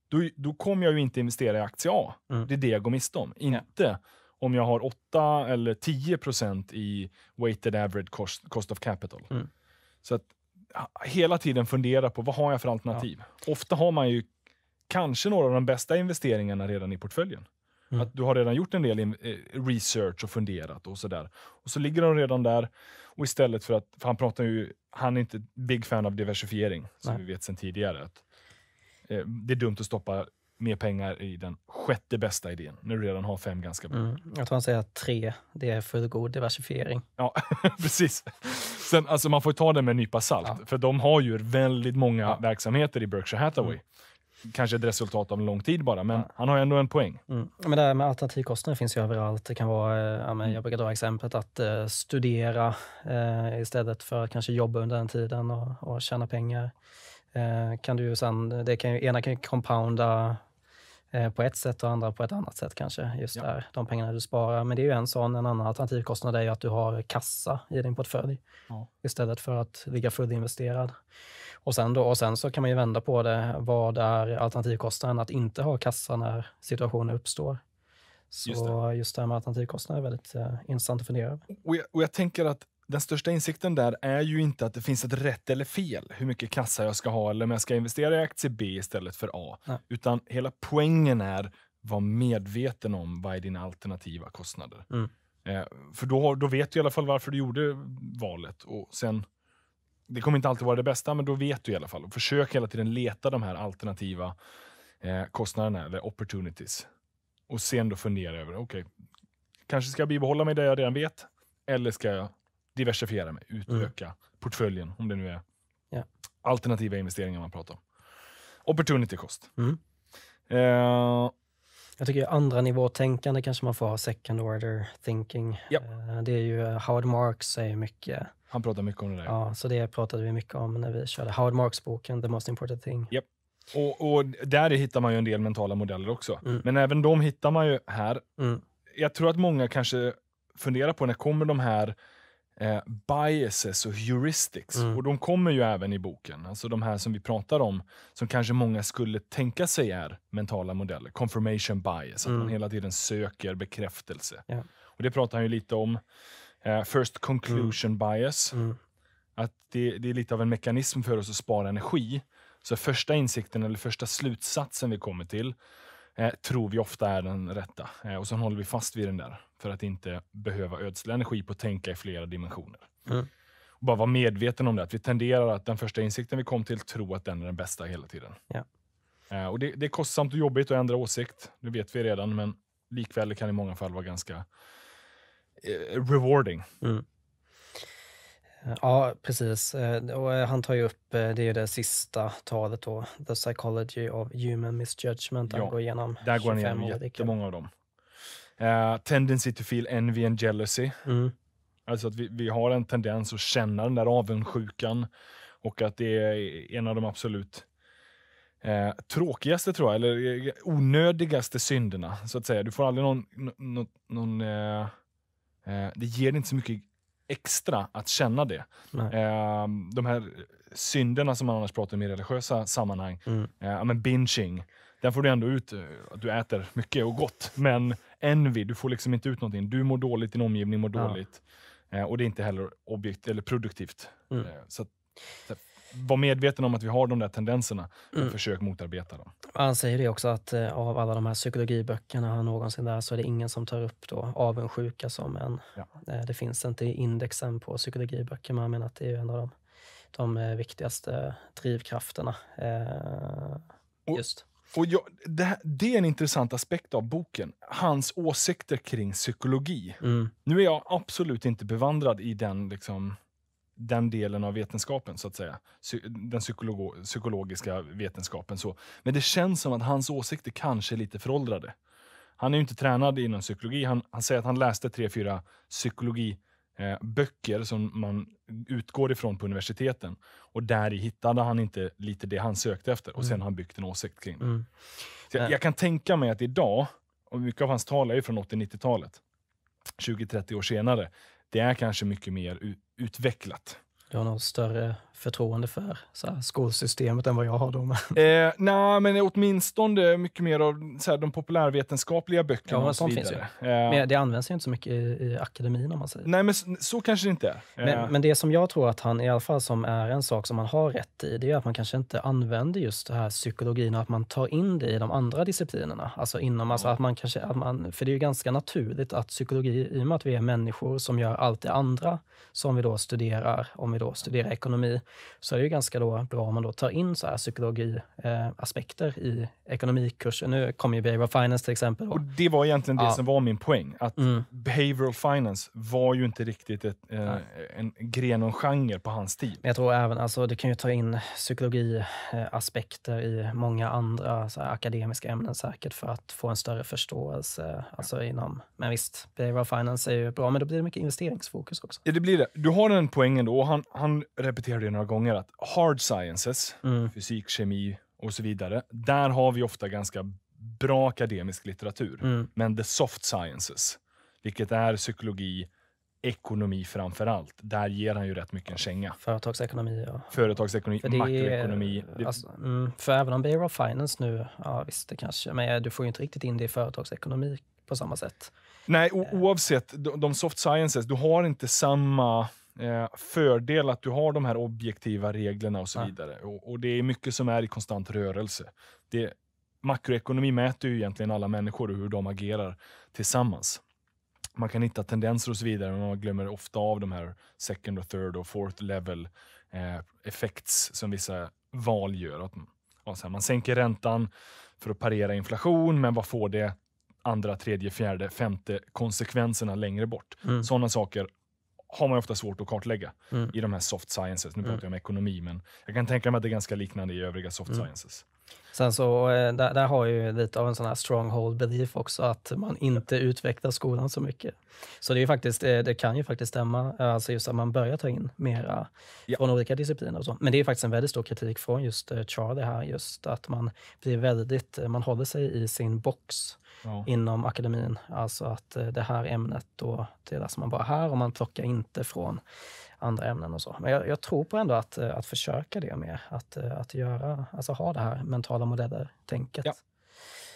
då, då kommer jag ju inte investera i aktie A. Mm. Det är det jag går miste om. Inte yeah. om jag har 8 eller 10 procent i weighted average cost, cost of capital. Mm. Så att hela tiden fundera på vad har jag för alternativ. Ja. Ofta har man ju kanske några av de bästa investeringarna redan i portföljen. Mm. Att du har redan gjort en del eh, research och funderat och sådär. Och så ligger de redan där. Och istället för att, för han pratar ju, han är inte big fan av diversifiering, som Nej. vi vet sedan tidigare. Att Eh, det är dumt att stoppa mer pengar i den sjätte bästa idén, när du redan har fem ganska bra. Mm. Jag tror han säger att tre, det är för god diversifiering. Ja, (laughs) precis. Sen, alltså, man får ta det med en nypa salt, ja. för de har ju väldigt många ja. verksamheter i Berkshire Hathaway. Mm kanske ett resultat av en lång tid bara, men ja. han har ändå en poäng. Mm. Men det här med alternativkostnader finns ju överallt. Det kan vara, eh, ja, men jag brukar dra exemplet att eh, studera eh, istället för att kanske jobba under den tiden och, och tjäna pengar. Eh, kan du sen, det kan ju, ena kan ju compounda eh, på ett sätt och andra på ett annat sätt kanske. Just ja. där, de pengarna du sparar. Men det är ju en sån. En annan alternativkostnad är ju att du har kassa i din portfölj ja. istället för att ligga fullinvesterad. Och sen, då, och sen så kan man ju vända på det. Vad är alternativkostnaden att inte ha kassa när situationer uppstår? Så just det, just det här med alternativkostnader är väldigt eh, intressant att fundera över. Och och jag tänker att den största insikten där är ju inte att det finns ett rätt eller fel, hur mycket kassa jag ska ha eller om jag ska investera i aktie B istället för A. Nej. Utan hela poängen är, var medveten om vad är dina alternativa kostnader. Mm. Eh, för då, då vet du i alla fall varför du gjorde valet. Och sen, det kommer inte alltid vara det bästa, men då vet du i alla fall. Och försök hela tiden leta de här alternativa eh, kostnaderna, eller opportunities. Och sen då fundera över, okej, okay, kanske ska jag bibehålla mig där jag redan vet, eller ska jag diversifiera mig, utöka mm. portföljen, om det nu är yeah. alternativa investeringar man pratar om. Opportunity cost. Mm. Uh, jag tycker andra nivåtänkande kanske man får ha second order thinking. Yep. Eh, det är ju, eh, Howard Marks säger mycket. Han pratar mycket om det där. Ja, så det pratade vi mycket om när vi körde Howard Marks-boken, The Most Important Thing. Yep. Och, och, där hittar man ju en del mentala modeller också. Mm. Men även de hittar man ju här. Mm. Jag tror att många kanske funderar på när kommer de här eh, biases och heuristics. Mm. Och de kommer ju även i boken. Alltså de här som vi pratar om, som kanske många skulle tänka sig är mentala modeller. Confirmation bias, mm. att man mm. hela tiden söker bekräftelse. Yeah. Och Det pratar han ju lite om. Eh, first conclusion mm. bias. Mm. Att det, det, är lite av en mekanism för oss att spara energi. Så första insikten eller första slutsatsen vi kommer till eh, tror vi ofta är den rätta. Eh, och så håller vi fast vid den där för att inte behöva ödsla energi på att tänka i flera dimensioner. Mm. Och bara vara medveten om det, att vi tenderar att den första insikten vi kom till, tro att den är den bästa hela tiden. Ja. Eh, och det, det, är kostsamt och jobbigt att ändra åsikt, det vet vi redan, men likväl kan det i många fall vara ganska eh, rewarding. Mm. Ja, precis. Eh, och eh, han tar ju upp, eh, det är det sista talet då, The Psychology of Human Misjudgment. Han ja, går igenom där går han igenom jättemånga av dem. Uh, tendency to feel envy and jealousy. Mm. Alltså att vi, vi har en tendens att känna den där avundsjukan och att det är en av de absolut Eh, tråkigaste, tror jag, eller onödigaste synderna. så att säga. Du får aldrig någon... någon, någon eh, eh, det ger inte så mycket extra att känna det. Eh, de här synderna som man annars pratar om i religiösa sammanhang, mm. eh, men binging, den får du ändå ut, eh, att du äter mycket och gott. Men envy, du får liksom inte ut någonting. Du mår dåligt, din omgivning mår ja. dåligt. Eh, och det är inte heller objekt, eller produktivt. Mm. Eh, så, så var medveten om att vi har de där tendenserna, men mm. försök motarbeta dem. Han säger det också att eh, av alla de här psykologiböckerna han någonsin läst så är det ingen som tar upp då avundsjuka som en... Ja. Eh, det finns inte i indexen på psykologiböcker, men han menar att det är en av de, de eh, viktigaste drivkrafterna. Just. Och, och jag, det, här, det, är en intressant aspekt av boken. Hans åsikter kring psykologi. Mm. Nu är jag absolut inte bevandrad i den liksom, den delen av vetenskapen, så att säga. Den psykolog psykologiska vetenskapen. Så. Men det känns som att hans åsikter kanske är lite föråldrade. Han är inte tränad inom psykologi. Han, han säger att han läste tre, fyra psykologiböcker eh, som man utgår ifrån på universiteten. Och där hittade han inte lite det han sökte efter och mm. sen har han byggt en åsikt kring det. Mm. Jag, äh. jag, kan tänka mig att idag, och mycket av hans tal är ju från 80-90-talet, 20-30 år senare, det är kanske mycket mer utvecklat. Du har någon större förtroende för så skolsystemet än vad jag har. Då, Eh, nej, men åtminstone mycket mer av så här, de populärvetenskapliga böckerna. Ja, och så vidare. Eh. Men det används ju inte så mycket i, i, akademin om man säger. Nej, men så, så kanske det inte är. Eh. Men, eh. men, det som jag tror att han i alla fall som är en sak som man har rätt i, det är att man kanske inte använder just det här psykologin och att man tar in det i de andra disciplinerna. Alltså inom, alltså att man kanske, att man, för det är ju ganska naturligt att psykologi, i och med att vi är människor som gör allt det andra som vi då studerar, om vi då studerar ekonomi, så är det ju ganska då bra om man då tar in så här psykologiaspekter i ekonomikursen. Nu kommer ju behavioral finance till exempel. Och Det var egentligen det ja. som var min poäng. Att mm. Behavioral finance var ju inte riktigt ett, eh, en gren och en genre på hans tid. Men jag tror även, alltså du kan ju ta in psykologiaspekter i många andra här, akademiska ämnen säkert för att få en större förståelse. Alltså inom, men visst, behavioral finance är ju bra, men då blir det mycket investeringsfokus också. Ja, det blir det. Du har den poängen då han, han repeterar det några gånger att hard sciences, mm. fysik, kemi och så vidare, där har vi ofta ganska bra akademisk litteratur. Mm. Men the soft sciences, vilket är psykologi, ekonomi framför allt. Där ger han ju rätt mycket en känga. Företagsekonomi, ja. Företagsekonomi, för makroekonomi. Är, alltså, mm, för även om Bureau of Finance nu, ja visst det kanske, men du får ju inte riktigt in det i företagsekonomi på samma sätt. Nej, eh. oavsett, de soft sciences, du har inte samma Eh, fördel att du har de här objektiva reglerna och så ja. vidare. Och, och, det är mycket som är i konstant rörelse. Det, makroekonomi mäter ju egentligen alla människor och hur de agerar tillsammans. Man kan hitta tendenser och så vidare, men man glömmer ofta av de här second och third och fourth level eh, effects som vissa val gör. Att, här, man sänker räntan för att parera inflation, men vad får det andra, tredje, fjärde, femte konsekvenserna längre bort. Mm. Sådana saker har man ofta svårt att kartlägga mm. i de här soft sciences. Nu pratar mm. jag om ekonomi, men jag kan tänka mig att det är ganska liknande i övriga soft mm. sciences. Sen så, eh, där, där har ju lite av en sån här stronghold belief också, att man inte utvecklar skolan så mycket. Så det, är faktiskt, eh, det kan ju faktiskt stämma, eh, alltså just att man börjar ta in mera ja. från olika discipliner och så. Men det är faktiskt en väldigt stor kritik från just Charlie här, just att man blir väldigt, man håller sig i sin box ja. inom akademin. Alltså att det här ämnet då, det läser man bara här och man plockar inte från andra ämnen och så. Men jag, jag, tror på ändå att, eh, att försöka det mer. Att, eh, att göra, alltså ha det här mentala modeller-tänket. Ja.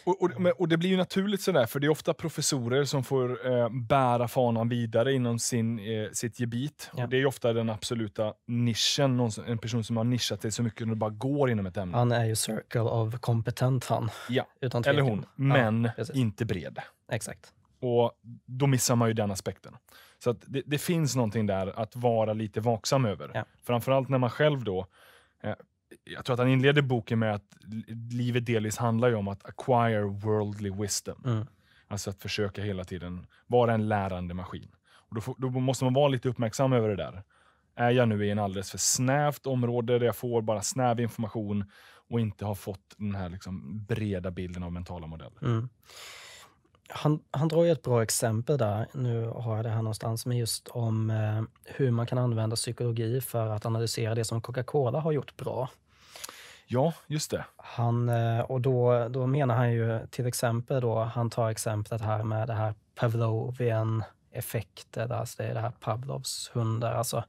Och, och, och, det blir ju naturligt sådär, för det är ofta professorer som får eh, bära fanan vidare inom sin, eh, sitt gebit. Ja. Och det är ofta den absoluta nischen, någon, en person som har nischat sig så mycket det bara går inom ett ämne. Han är ju circle of kompetent han. Ja, Utan eller hon, men ja, inte bred. Exakt. Och då missar man ju den aspekten. Så det, det, finns någonting där att vara lite vaksam över. Ja. Framförallt när man själv då eh, jag tror att han inleder boken med att livet delvis handlar ju om att acquire worldly wisdom. Mm. Alltså att försöka hela tiden vara en lärande maskin. Och då, får, då, måste man vara lite uppmärksam över det där. Är jag nu i en alldeles för snävt område där jag får bara snäv information och inte har fått den här liksom breda bilden av mentala modeller? Mm han, han drar ju ett bra exempel där, nu har jag det här någonstans, men just om eh, hur man kan använda psykologi för att analysera det som Coca-Cola har gjort bra. Ja, just det. Han, eh, och då, då menar han ju till exempel då, han tar exemplet här med det här Pavlovian effekter, alltså det är det här Pavlovs hundar. Alltså,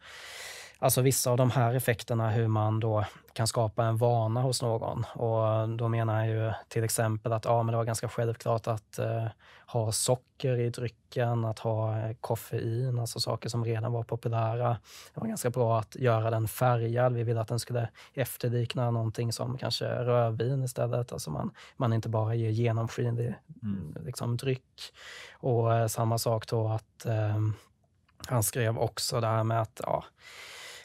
alltså vissa av de här effekterna, hur man då kan skapa en vana hos någon. Och då menar jag ju till exempel att ja, men det var ganska självklart att eh, ha socker i drycken, att ha eh, koffein, alltså saker som redan var populära. Det var ganska bra att göra den färgad. Vi ville att den skulle efterlikna någonting som kanske rödvin istället. Alltså man, man inte bara ger genomskinlig mm. mm liksom, dryck. Och eh, samma sak då att eh, han skrev också det här med att ja,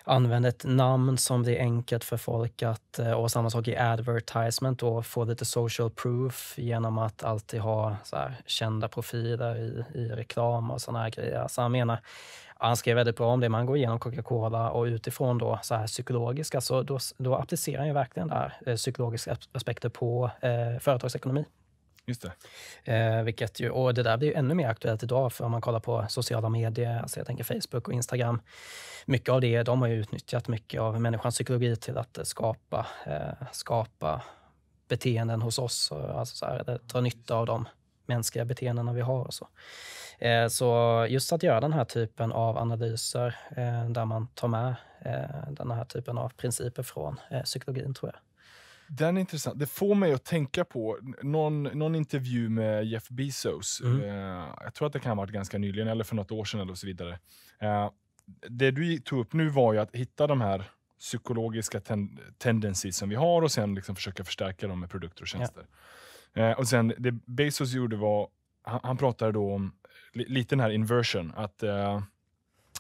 Använd ett namn som det är enkelt för folk att, eh, och samma sak i advertisement, då få lite social proof genom att alltid ha så här, kända profiler i, i reklam och såna här grejer. Så han menar, han skrev väldigt bra om det, man går igenom Coca-Cola och utifrån då så här psykologiska, så då, då applicerar han ju verkligen där eh, psykologiska aspekter på eh, företagsekonomi. Just det. Eh, vilket ju, och det där blir ju ännu mer aktuellt idag, för om man kollar på sociala medier, alltså jag tänker Facebook och Instagram. Mycket av det, de har ju utnyttjat mycket av människans psykologi till att skapa, eh, skapa beteenden hos oss, och alltså så här, dra nytta av de mänskliga beteendena vi har. Och så. Eh, så just att göra den här typen av analyser eh, där man tar med eh, den här typen av principer från eh, psykologin, tror jag, den är intressant. Det får mig att tänka på någon, någon intervju med Jeff Bezos. Mm. Eh, jag tror att det kan ha varit ganska nyligen, eller för något år sedan eller så vidare. Eh, det du tog upp nu var ju att hitta de här psykologiska ten tendenser som vi har och sen liksom försöka förstärka dem med produkter och tjänster. Ja. Eh, och sen det Bezos gjorde var, han, han pratade då om li, lite den här inversion, att eh,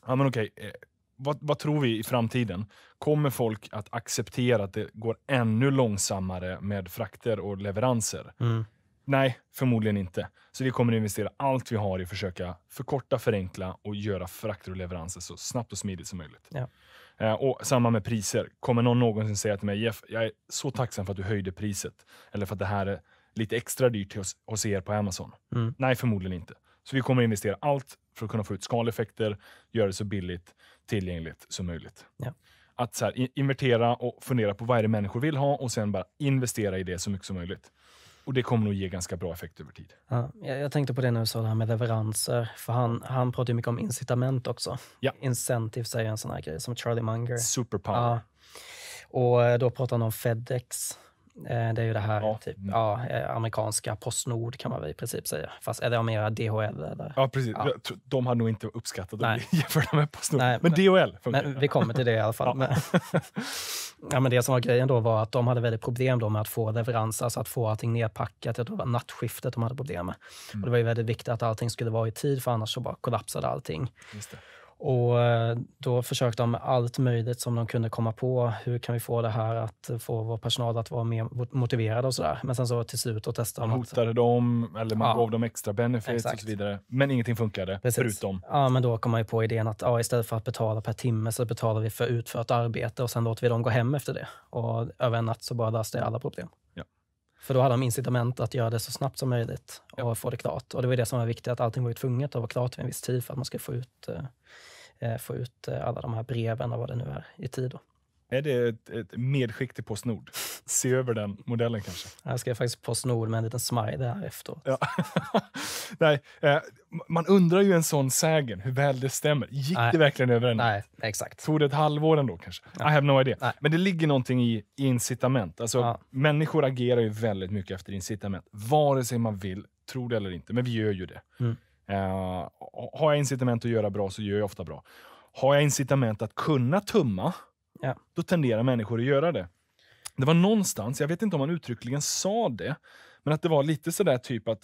ja, men okej, eh, vad, vad, tror vi i framtiden? Kommer folk att acceptera att det går ännu långsammare med frakter och leveranser? Mm. Nej, förmodligen inte. Så vi kommer investera allt vi har i att försöka förkorta, förenkla och göra frakter och leveranser så snabbt och smidigt som möjligt. Ja. Eh, och samma med priser. Kommer någon någonsin säga till mig, Jeff, jag är så tacksam för att du höjde priset eller för att det här är lite extra dyrt hos, hos er på Amazon? Mm. Nej, förmodligen inte. Så vi kommer investera allt för att kunna få ut skaleffekter, göra det så billigt tillgängligt som möjligt. Ja. Att så här, invertera och fundera på vad är det människor vill ha och sen bara investera i det så mycket som möjligt. Och det kommer nog ge ganska bra effekt över tid. Ja, jag tänkte på det när du sa det här med leveranser, för han, han pratar ju mycket om incitament också. Ja. Incentives är en sån här grej som Charlie Munger. Superpower. Ja. Och då pratar han om FedEx Eh, det är ju det här ja. Typ, mm. ja, eh, amerikanska Postnord kan man väl i princip säga. Fast är det mera DHL? Eller? Ja, precis. Ja. De hade nog inte uppskattat det (laughs) jämfört med Postnord. Nej, men, DHL funkar. Men vi kommer till det i alla fall. Men, (laughs) ja. men det som var grejen då var att de hade väldigt problem då med att få leveranser, alltså att få allting nedpackat. Jag tror det var nattskiftet de hade problem med. Mm. Och det var ju väldigt viktigt att allting skulle vara i tid, för annars så bara kollapsade allting. Just det. Och eh, då försökte de med allt möjligt som de kunde komma på. Hur kan vi få det här att få vår personal att vara mer motiverad och sådär. Men sen så till slut och testade man. Hotade att, dem eller man ja, gav dem extra benefits exakt. och så vidare. Men ingenting funkade Precis. förutom. Ja, men då kom man ju på idén att ja, istället för att betala per timme så betalar vi för utfört arbete och sen låter vi dem gå hem efter det. Och över en natt så bara löste alla problem. För då hade de incitament att göra det så snabbt som möjligt och ja. få det klart. Och det var det som var viktigt, att allting var tvunget att vara klart vid en viss tid för att man ska få ut, eh, eh få ut eh, alla de här breven och vad det nu är i tid. Då. Är det ett, ett medskick till Postnord? Se över den modellen kanske. Jag ska faktiskt Postnord med en liten smile här efteråt. Ja. (laughs) Nej, eh, man undrar ju en sån sägen, hur väl det stämmer. Gick Nej. det verkligen över en Nej, exakt. Tog det ett halvår ändå kanske? Ja. I have no idea. Nej. Men det ligger någonting i, incitament. Alltså, ja. Människor agerar ju väldigt mycket efter incitament, vare sig man vill, tro det eller inte. Men vi gör ju det. Mm. Eh, har jag incitament att göra bra så gör jag ofta bra. Har jag incitament att kunna tumma Ja. Då tenderar människor att göra det. Det var någonstans, jag vet inte om man uttryckligen sa det, men att det var lite sådär typ att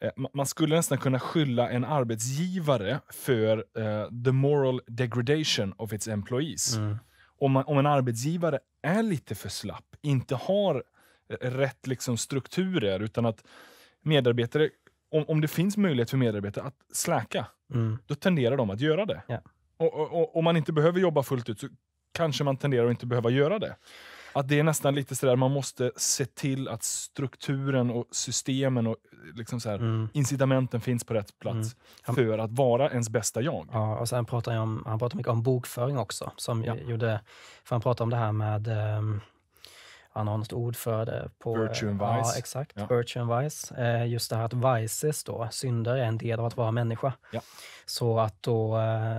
eh, man skulle nästan kunna skylla en arbetsgivare för eh, the moral degradation of its employees. Mm. Om, man, om en arbetsgivare är lite för slapp, inte har eh, rätt liksom strukturer, utan att medarbetare, om, om det finns möjlighet för medarbetare att släka, mm. då tenderar de att göra det. Yeah. Och, och, och, Om man inte behöver jobba fullt ut så kanske man tenderar att inte behöva göra det. Att det är nästan lite sådär, man måste se till att strukturen och systemen och liksom så här, mm. incitamenten finns på rätt plats mm. för att vara ens bästa jag. Ja, och sen pratar jag om, han pratar mycket om bokföring också. Som ja. gjorde, för han pratar om det här med um, han har något ord för det. På, virtue and eh, vice. Ja, exakt. Ja. Virtue and vice. Eh, just det här att vices då, synder, är en del av att vara människa. Ja. Så att då, eh,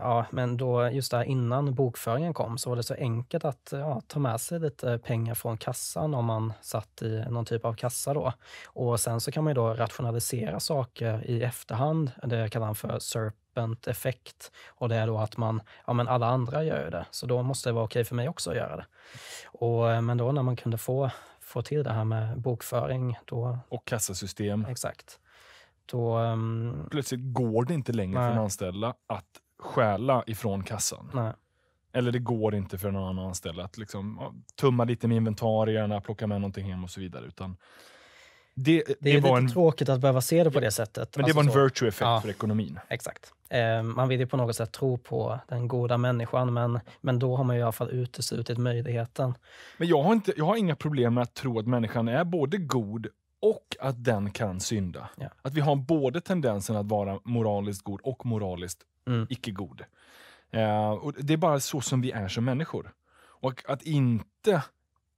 ja, men då just där innan bokföringen kom så var det så enkelt att ja, ta med sig lite pengar från kassan om man satt i någon typ av kassa då. Och sen så kan man ju då rationalisera saker i efterhand. Det kallar han för SURP flippant effekt. Och det är då att man, ja men alla andra gör ju det, så då måste det vara okej för mig också att göra det. Och, eh, men då när man kunde få, få till det här med bokföring. Då, och kassasystem. Exakt. Då, um, Plötsligt går det inte längre nej. för en anställda att stjäla ifrån kassan. Nej. Eller det går inte för någon annan anställd att liksom, tumma lite med inventarierna, plocka med någonting hem och så vidare. Utan det, det, det är lite en... tråkigt att behöva se det på det sättet. Men det alltså var en så... virtue effect ja, för ekonomin. Exakt. Eh, man vill ju på något sätt tro på den goda människan, men, men då har man ju i alla fall uteslutit möjligheten. Men jag har, inte, jag har inga problem med att tro att människan är både god och att den kan synda. Ja. Att vi har både tendensen att vara moraliskt god och moraliskt mm. icke god. Eh, och det är bara så som vi är som människor. Och att inte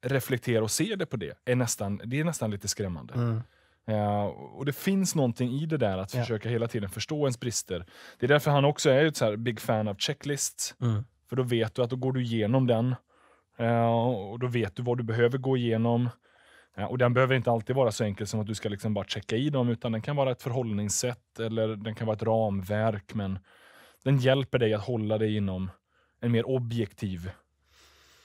reflektera och se det på det är nästan, det är nästan lite skrämmande. Mm. Uh, och Det finns någonting i det där att yeah. försöka hela tiden förstå ens brister. Det är därför han också är ett så big fan av checklists. Mm. För då vet du att då går du igenom den uh, och då vet du vad du behöver gå igenom. Uh, och Den behöver inte alltid vara så enkel som att du ska liksom bara checka i dem, utan den kan vara ett förhållningssätt eller den kan vara ett ramverk. Men den hjälper dig att hålla dig inom en mer objektiv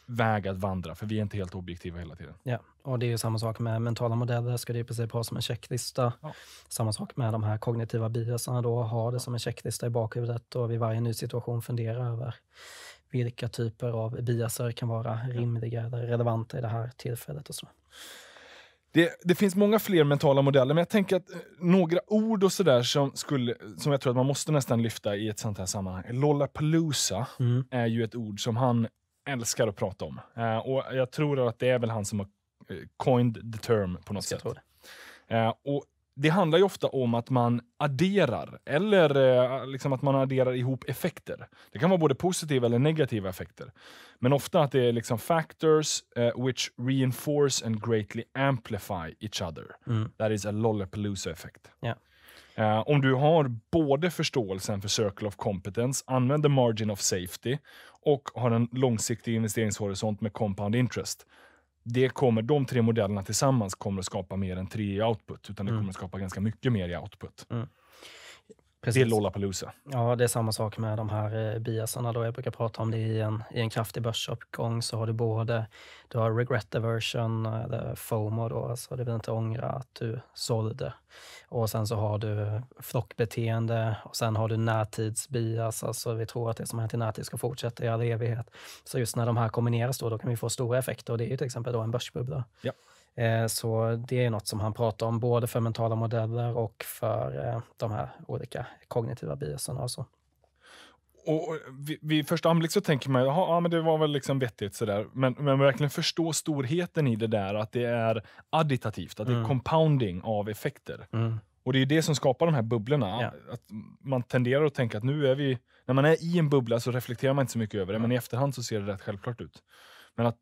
väg att vandra, för vi är inte helt objektiva hela tiden. Ja, och det är ju samma sak med mentala modeller, ska det i princip ha som en checklista. Ja. Samma sak med de här kognitiva biaserna, då, ha det som en checklista i bakhuvudet och vid varje ny situation fundera över vilka typer av biaser kan vara rimliga eller relevanta i det här tillfället och så. Det, det, finns många fler mentala modeller, men jag tänker att eh, några ord och sådär som, som jag tror att man måste nästan lyfta i ett sånt här sammanhang. Lollapalooza mm. är ju ett ord som han älskar att prata om. Uh, och Jag tror att det är väl han som har eh, coined the term på något sätt. Uh, och det handlar ju ofta om att man adderar, eller liksom att man adderar ihop effekter. Det kan vara både positiva eller negativa effekter. Men ofta att det är liksom factors uh, which reinforce and greatly amplify each other. Mm. That is a Lollapalooza-effekt. Yeah. Uh, om du har både förståelsen för circle of competence, använder margin of safety och har en långsiktig investeringshorisont med compound interest. Det kommer, de tre modellerna tillsammans kommer att skapa mer än tre i output, utan det mm. kommer att skapa ganska mycket mer i output. Mm. Precis. Det är Lollapalooza. Ja, det är samma sak med de här eh, biasarna. Då. Jag brukar prata om det i en, i en kraftig börsuppgång så har du både du har regret aversion, eller eh, FOMO, då, alltså det vill inte ångra att du sålde. Och sen så har du flockbeteende och sen har du närtidsbias, alltså vi tror att det som hänt i närtid ska fortsätta i all evighet. Så just när de här kombineras då, då kan vi få stora effekter och det är ju till exempel då en börsbubbla. Ja. Eh, så det är något som han pratar om, både för mentala modeller och för eh, de här olika kognitiva biasen. Och så. Och vid, vid första anblick så tänker man jaha, ja, men det var väl liksom vettigt sådär. Men, men verkligen förstå storheten i det där, att det är additativt, att mm. det är mm. compounding av effekter. Mm. Och det är det som skapar de här bubblorna. Ja. Att man tenderar att tänka att nu är vi... När man är i en bubbla så reflekterar man inte så mycket över det, mm. men i efterhand så ser det rätt självklart ut. Men att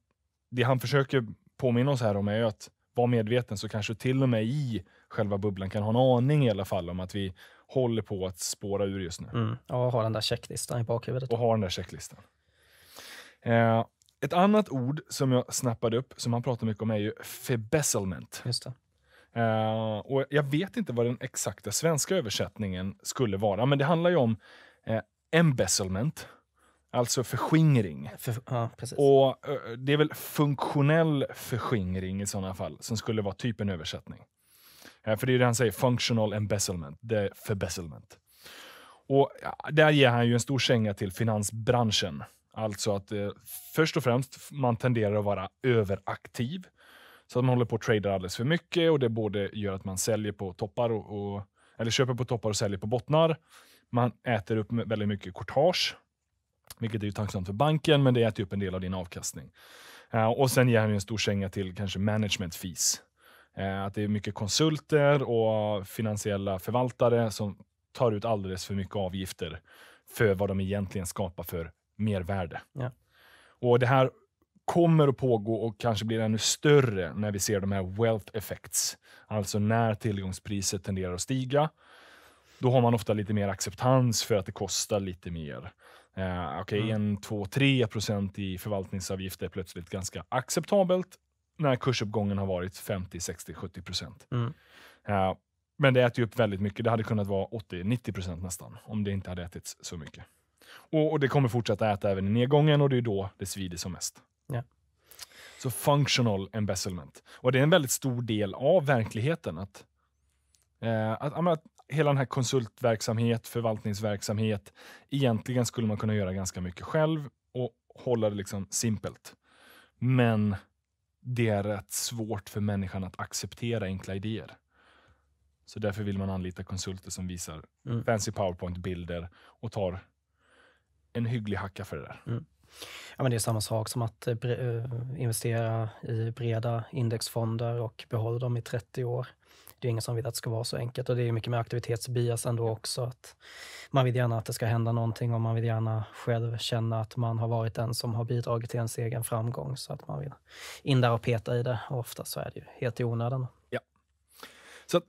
det han försöker påminna oss här om är att vara medveten så kanske till och med i själva bubblan kan ha en aning i alla fall om att vi håller på att spåra ur just nu. Mm. Ja, ha den där checklistan i bakhuvudet. Och ha den där checklistan. Eh, ett annat ord som jag snappade upp, som han pratar mycket om, är ju febeselment. Just eh, och jag vet inte vad den exakta svenska översättningen skulle vara, men det handlar ju om eh, embezzlement Alltså förskingring. För, ja, och eh, Det är väl funktionell förskingring i sådana fall, som skulle vara typ en översättning. För det är det han säger, functional embezzlement, det är förbesselment. Och där ger han ju en stor känga till finansbranschen. Alltså att eh, först och främst man tenderar att vara överaktiv. Så att man håller på att tradar alldeles för mycket och det både gör att man säljer på toppar och, och eller köper på toppar och säljer på bottnar. Man äter upp väldigt mycket kortage vilket är ju tacksamt för banken, men det äter upp en del av din avkastning. Uh, och sen ger han en stor känga till kanske management fees. Uh, att det är mycket konsulter och finansiella förvaltare som tar ut alldeles för mycket avgifter för vad de egentligen skapar för mervärde. Ja. Och det här kommer att pågå och kanske blir ännu större när vi ser de här wealth effects. Alltså när tillgångspriset tenderar att stiga. Då har man ofta lite mer acceptans för att det kostar lite mer. Eh, Okej, okay, mm. 1-2-3 procent i förvaltningsavgift är plötsligt ganska acceptabelt när kursuppgången har varit 50, 60, 70 procent. Mm. Eh, men det äter ju upp väldigt mycket. Det hade kunnat vara 80-90 procent nästan, om det inte hade ätits så mycket. Och, och, det kommer fortsätta äta även i nedgången och det är då det svider som mest. Ja. Så functional embezzlement. Och det är en väldigt stor del av verkligheten. Att, eh, att, att hela den här konsultverksamhet, förvaltningsverksamhet. Egentligen skulle man kunna göra ganska mycket själv och hålla det liksom simpelt. Men det är rätt svårt för människan att acceptera enkla idéer. Så därför vill man anlita konsulter som visar mm. fancy powerpoint-bilder och tar en hygglig hacka för det där. Mm. Ja, men det är samma sak som att eh, eh, investera i breda indexfonder och behålla dem i 30 år det är ingen som vill att det ska vara så enkelt. Och det är mycket med aktivitetsbias ändå också. Att man vill gärna att det ska hända någonting och man vill gärna själv känna att man har varit den som har bidragit till ens egen framgång. Så att man vill in där och peta i det. Och ofta så är det ju helt i onödan. Ja. Så att,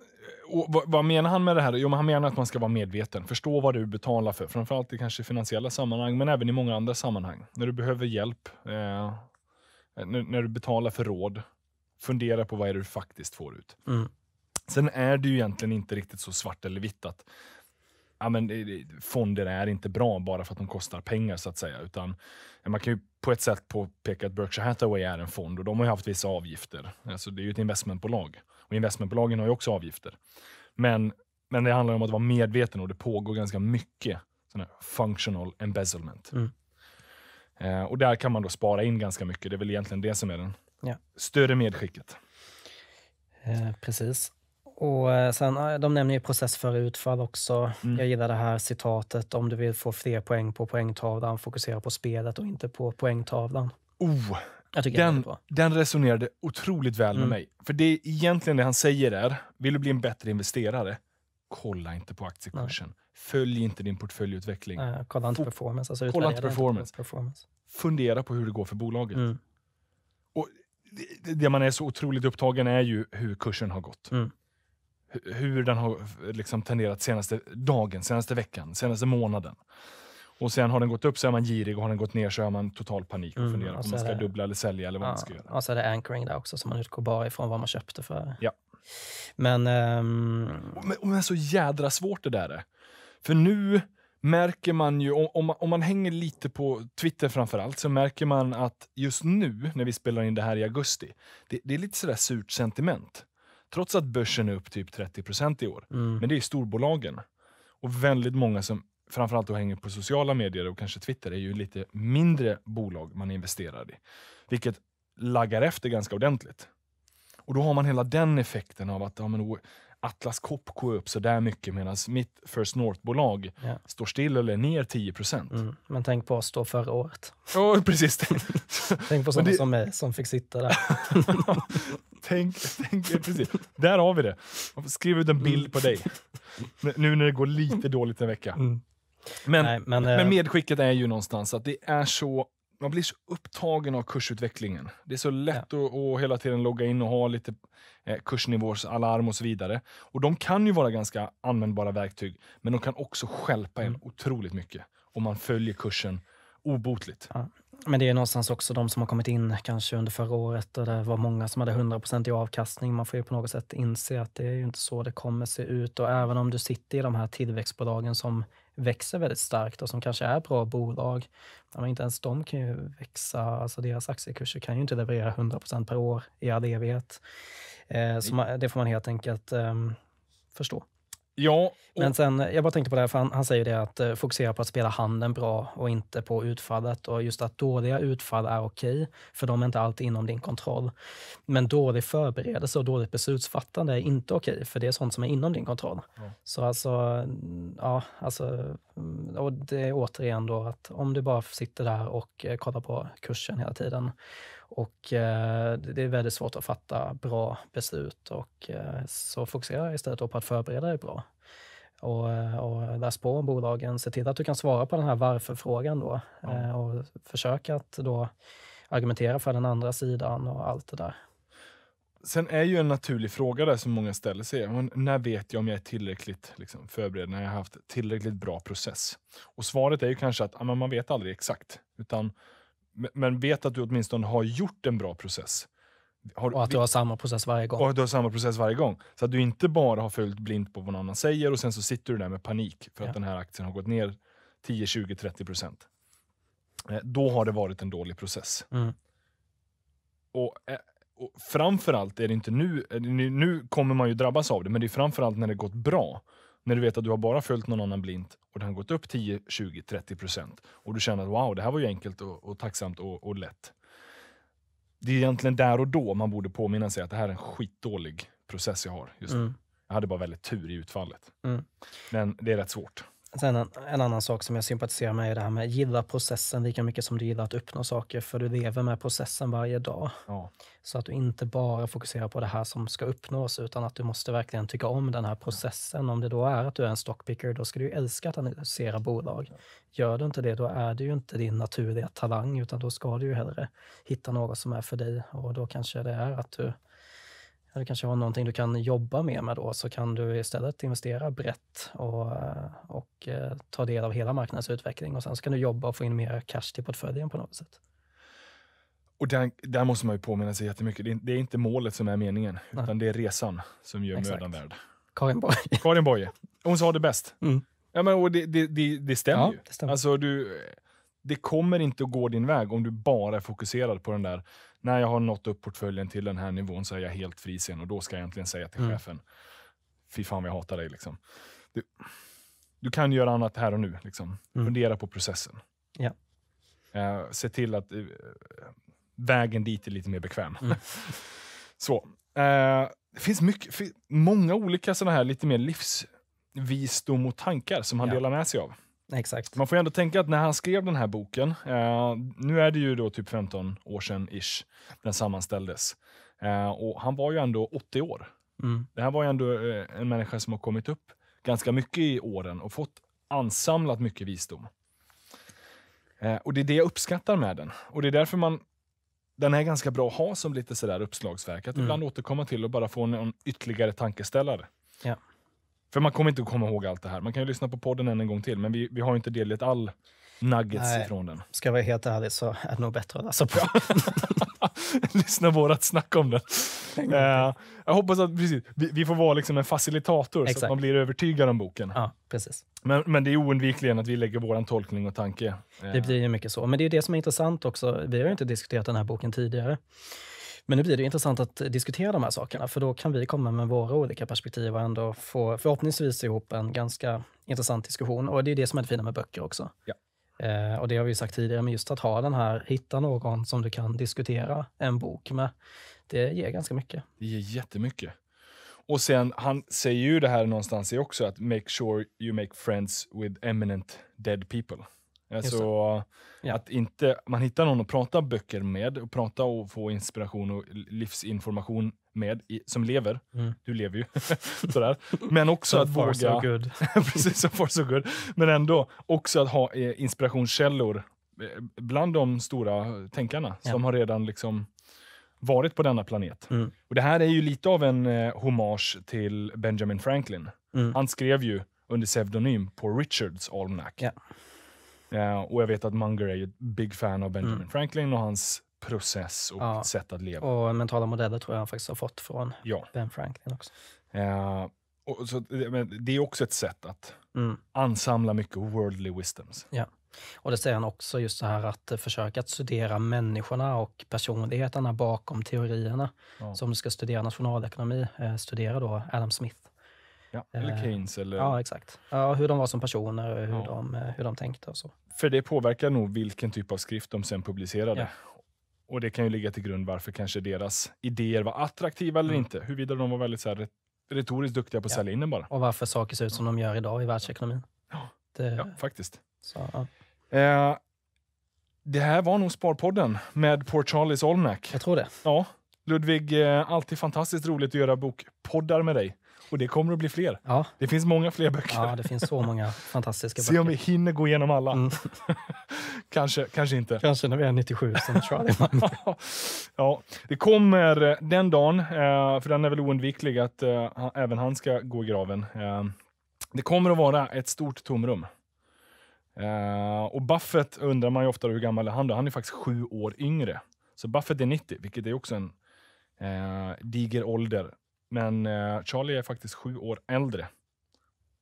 vad, vad, menar han med det här? Jo, han menar att man ska vara medveten, förstå vad du betalar för. Framförallt i kanske finansiella sammanhang, men även i många andra sammanhang. När du behöver hjälp, eh, när, när, du betalar för råd, fundera på vad är det du faktiskt får ut. Mm. Sen är det ju egentligen inte riktigt så svart eller vitt att ja, men, fonder är inte bra bara för att de kostar pengar så att säga. Utan man kan ju på ett sätt påpeka att Berkshire Hathaway är en fond och de har ju haft vissa avgifter. Alltså, det är ju ett investmentbolag och investmentbolagen har ju också avgifter. Men, men det handlar om att vara medveten och det pågår ganska mycket sån functional embezzlement. Mm. Eh, och där kan man då spara in ganska mycket. Det är väl egentligen det som är den ja. större medskicket. Eh, precis. Och eh, sen, de nämner ju process före utfall också. Mm. Jag gillar det här citatet. Om du vill få fler poäng på poängtavlan, fokusera på spelet och inte på poängtavlan. Oh, den, den resonerade otroligt väl mm. med mig. För det är egentligen det han säger är, vill du bli en bättre investerare, kolla inte på aktiekursen. Nej. Följ inte din portföljutveckling. Nej, kolla inte performance. Alltså kolla inte performance. performance. Fundera på hur det går för bolaget. Mm. Och det, det, man är så otroligt upptagen är ju hur kursen har gått. Mm hur den har liksom tenderat senaste dagen, senaste veckan, senaste månaden. Och sen har den gått upp så är man girig och har den gått ner så är man total panik och mm, funderar om man ska det, dubbla eller sälja eller vad ja, man ska göra. Och så är det anchoring där också, så man utgår bara ifrån vad man köpte för. Ja. Men... Um... Men, men så jädra svårt det där är. För nu märker man ju, om, om man hänger lite på Twitter framför så märker man att just nu när vi spelar in det här i augusti, det, det är lite sådär surt sentiment. Trots att börsen är upp typ 30 i år. Mm. Men det är storbolagen. Och väldigt många som framförallt hänger på sociala medier och kanske Twitter är ju lite mindre bolag man investerar i. Vilket laggar efter ganska ordentligt. Och då har man hela den effekten av att ja, men, Atlas Copco upp sådär mycket medan mitt First North-bolag ja. står still eller ner 10 Mm. Men tänk på oss då förra året. Ja, oh, precis. (laughs) tänk på sådana det... som mig som fick sitta där. (laughs) tänk, tänk, precis. Där har vi det. Skriv ut en bild på dig. Nu när det går lite dåligt en vecka. Mm. Men, Nej, men, men, eh, medskicket är ju någonstans att det är så man blir så upptagen av kursutvecklingen. Det är så lätt ja. att, att hela tiden logga in och ha lite eh, kursnivåsalarm och så vidare. Och De kan ju vara ganska användbara verktyg, men de kan också skälpa en mm. otroligt mycket om man följer kursen obotligt. Ja. Men det är någonstans också de som har kommit in kanske under förra året och det var många som hade 100% i avkastning. Man får ju på något sätt inse att det är ju inte så det kommer se ut och även om du sitter i de här tillväxtbolagen som växer väldigt starkt och som kanske är bra bolag. Men inte ens de kan ju växa, alltså deras aktiekurser kan ju inte leverera 100 per år i all evighet. Eh, så det får man helt enkelt ehm, förstå. Ja. Och... Men sen, eh, jag bara tänkte på det, här, för han, han säger det att eh, fokusera på att spela handen bra och inte på utfallet. Och just att dåliga utfall är okej, för de är inte alltid inom din kontroll. Men dålig förberedelse och dåligt beslutsfattande är inte okej, för det är sånt som är inom din kontroll. Ja. Så alltså, mm, ja, alltså, mm, och det är återigen då att om du bara sitter där och eh, kollar på kursen hela tiden och eh, det är väldigt svårt att fatta bra beslut och eh, så fokusera istället på att förbereda dig bra. Och, eh, och läs på om bolagen, se till att du kan svara på den här varför-frågan då mm. och försök att då argumentera för den andra sidan och allt det där. Sen är ju en naturlig fråga där som många ställer sig. när vet jag om jag är tillräckligt liksom, förberedd? När jag har haft tillräckligt bra process? Och svaret är ju kanske att man vet aldrig exakt, utan men vet att du åtminstone har gjort en bra process. Har, och att du har samma process varje gång. Och att du har samma process varje gång. Så att du inte bara har följt blint på vad någon annan säger och sen så sitter du där med panik för att den här aktien har gått ner 10, 20, 30 procent. Eh, då har det varit en dålig process. Mm. Och, eh, och framförallt är det inte eh, nu, nu kommer man ju drabbas av det, men det är framförallt när det gått bra när du vet att du har bara följt någon annan blint och det har gått upp 10, 20, 30 procent och du känner att wow, det här var ju enkelt och, och tacksamt och, och, lätt. Det är egentligen där och då man borde påminna sig att det här är en skitdålig process jag har just nu. Mm. Jag hade bara väldigt tur i utfallet. Mm. Men det är rätt svårt. Sen en, en, annan sak som jag sympatiserar med är det här med gilla processen lika mycket som du gillar att uppnå saker, för du lever med processen varje dag. Ja. Så att du inte bara fokuserar på det här som ska uppnås, utan att du måste verkligen tycka om den här processen. Om det då är att du är en stockpicker, då ska du älska att analysera bolag. Gör du inte det, då är det ju inte din naturliga talang, utan då ska du ju hellre hitta något som är för dig. Och då kanske det är att du eller kanske har någonting du kan jobba mer med då, så kan du istället investera brett och, och eh, ta del av hela marknadens utveckling och sen så kan du jobba och få in mer cash till portföljen på något sätt. Och där, där måste man ju påminna sig jättemycket. Det är, det är inte målet som är meningen, Nej. utan det är resan som gör Exakt. mödan värd. Karin Boye. Karin Boye. Hon sa det bäst. Mm. Ja, men, och det, det, det, det stämmer ja, ju. Det stämmer. Alltså, du, det kommer inte att gå din väg om du bara är fokuserad på den där, när jag har nått upp portföljen till den här nivån så är jag helt fri sen och då ska jag egentligen säga till mm. chefen, fy fan vad jag hatar dig. Liksom. Du, du, kan göra annat här och nu. Liksom. Mm. Fundera på processen. Ja. Uh, se till att uh, vägen dit är lite mer bekväm. Mm. (laughs) så. Uh, det finns mycket, många olika sådana här lite mer livsvisdom och tankar som han ja. delar med sig av. Exakt. Man får ju ändå tänka att när han skrev den här boken, eh, nu är det ju då typ 15 år sedan ish, den sammanställdes. Eh, och han var ju ändå 80 år. Mm. Det här var ju ändå eh, en människa som har kommit upp ganska mycket i åren och fått ansamlat mycket visdom. Eh, och det är det jag uppskattar med den. Och det är därför man den är ganska bra att ha som lite sådär uppslagsverk. Att mm. ibland återkomma till och bara få en, en ytterligare tankeställare. Ja. För man kommer inte att komma ihåg allt det här. Man kan ju lyssna på podden än en gång till, men vi, vi har ju inte delgett all nuggets Nej, ifrån den. Ska jag vara helt ärlig så är det nog bättre att läsa på. (laughs) lyssna på vårat snack om den. Uh, eh, jag hoppas att precis, vi, vi får vara liksom en facilitator Exakt. så att man blir övertygad om boken. Ja, precis. Men, men det är oundvikligen att vi lägger vår tolkning och tanke. Uh. Det blir ju mycket så. Men det är det som är intressant också. Vi har ju inte diskuterat den här boken tidigare. Men nu blir det intressant att diskutera de här sakerna, för då kan vi komma med våra olika perspektiv och ändå få förhoppningsvis ihop en ganska intressant diskussion. Och det är det som är det fina med böcker också. Ja. Eh, och det har vi sagt tidigare, men just att ha den här, hitta någon som du kan diskutera en bok med, det ger ganska mycket. Det ger jättemycket. Och sen, han säger ju det här någonstans också, att make sure you make friends with eminent dead people. Alltså, ja. att inte, man hittar någon att prata böcker med, och prata och få inspiration och livsinformation med, i, som lever. Mm. Du lever ju. (laughs) Sådär. Men också so att våga... So (laughs) good. precis, so far so good. Men ändå, också att ha eh, inspirationskällor eh, bland de stora tänkarna ja. som har redan liksom varit på denna planet. Mm. Och Det här är ju lite av en eh, hommage till Benjamin Franklin. Mm. Han skrev ju under pseudonym på Richards almanack. Ja. Eh, och jag vet att Munger är ju ett big fan av Benjamin mm. Franklin och hans process och ja. sätt att leva. Och mentala modeller tror jag han faktiskt har fått från ja. Ben Franklin också. Eh, och så, det är också ett sätt att mm. ansamla mycket worldly wisdoms. Ja. Och det säger han också, just så här att eh, försöka att studera människorna och personligheterna bakom teorierna. Ja. Så om du ska studera nationalekonomi, eh, studera då Adam Smith Ja, eller eh, Keynes. Eller... Ja, exakt. Ja, hur de var som personer och hur, ja. de, eh, hur de tänkte och så. För det påverkar nog vilken typ av skrift de sen publicerade. Ja. Och det kan ju ligga till grund varför kanske deras idéer var attraktiva eller mm. inte. Huruvida de var väldigt så här, retoriskt duktiga på att ja. sälja in den bara. Och varför saker ser ut som de gör idag i världsekonomin. Ja, det... faktiskt. Så, eh, det här var nog Sparpodden med Poor Charlies Olmec. Jag tror det. Ja. Ludvig, eh, alltid fantastiskt roligt att göra bokpoddar med dig. Och det kommer att bli fler. Ja. Det finns många fler böcker. Ja, det finns så många (laughs) fantastiska böcker. Se om vi hinner gå igenom alla. Mm. (laughs) kanske, kanske inte. Kanske när vi är 97 som Charlie Ja, det kommer eh, den dagen, eh, för den är väl oundviklig att eh, även han ska gå i graven. Det kommer att vara ett stort tomrum. Och Buffett undrar man ju ofta hur gammal är han då? Han är faktiskt sju år yngre. Så Buffett är 90, vilket är också en diger ålder men eh, Charlie är faktiskt sju år äldre.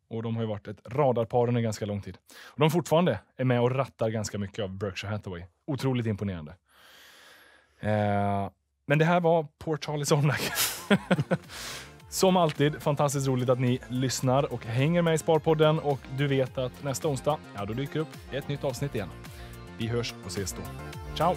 Och de har ju varit ett radarpar under ganska lång tid. Och de fortfarande är med och rattar ganska mycket av Berkshire Hathaway. Otroligt imponerande. Eh, men det här var Poor Charlie Somnack. (laughs) Som alltid, fantastiskt roligt att ni lyssnar och hänger med i Sparpodden. Och du vet att nästa onsdag, ja då dyker upp ett nytt avsnitt igen. Vi hörs och ses då. Ciao!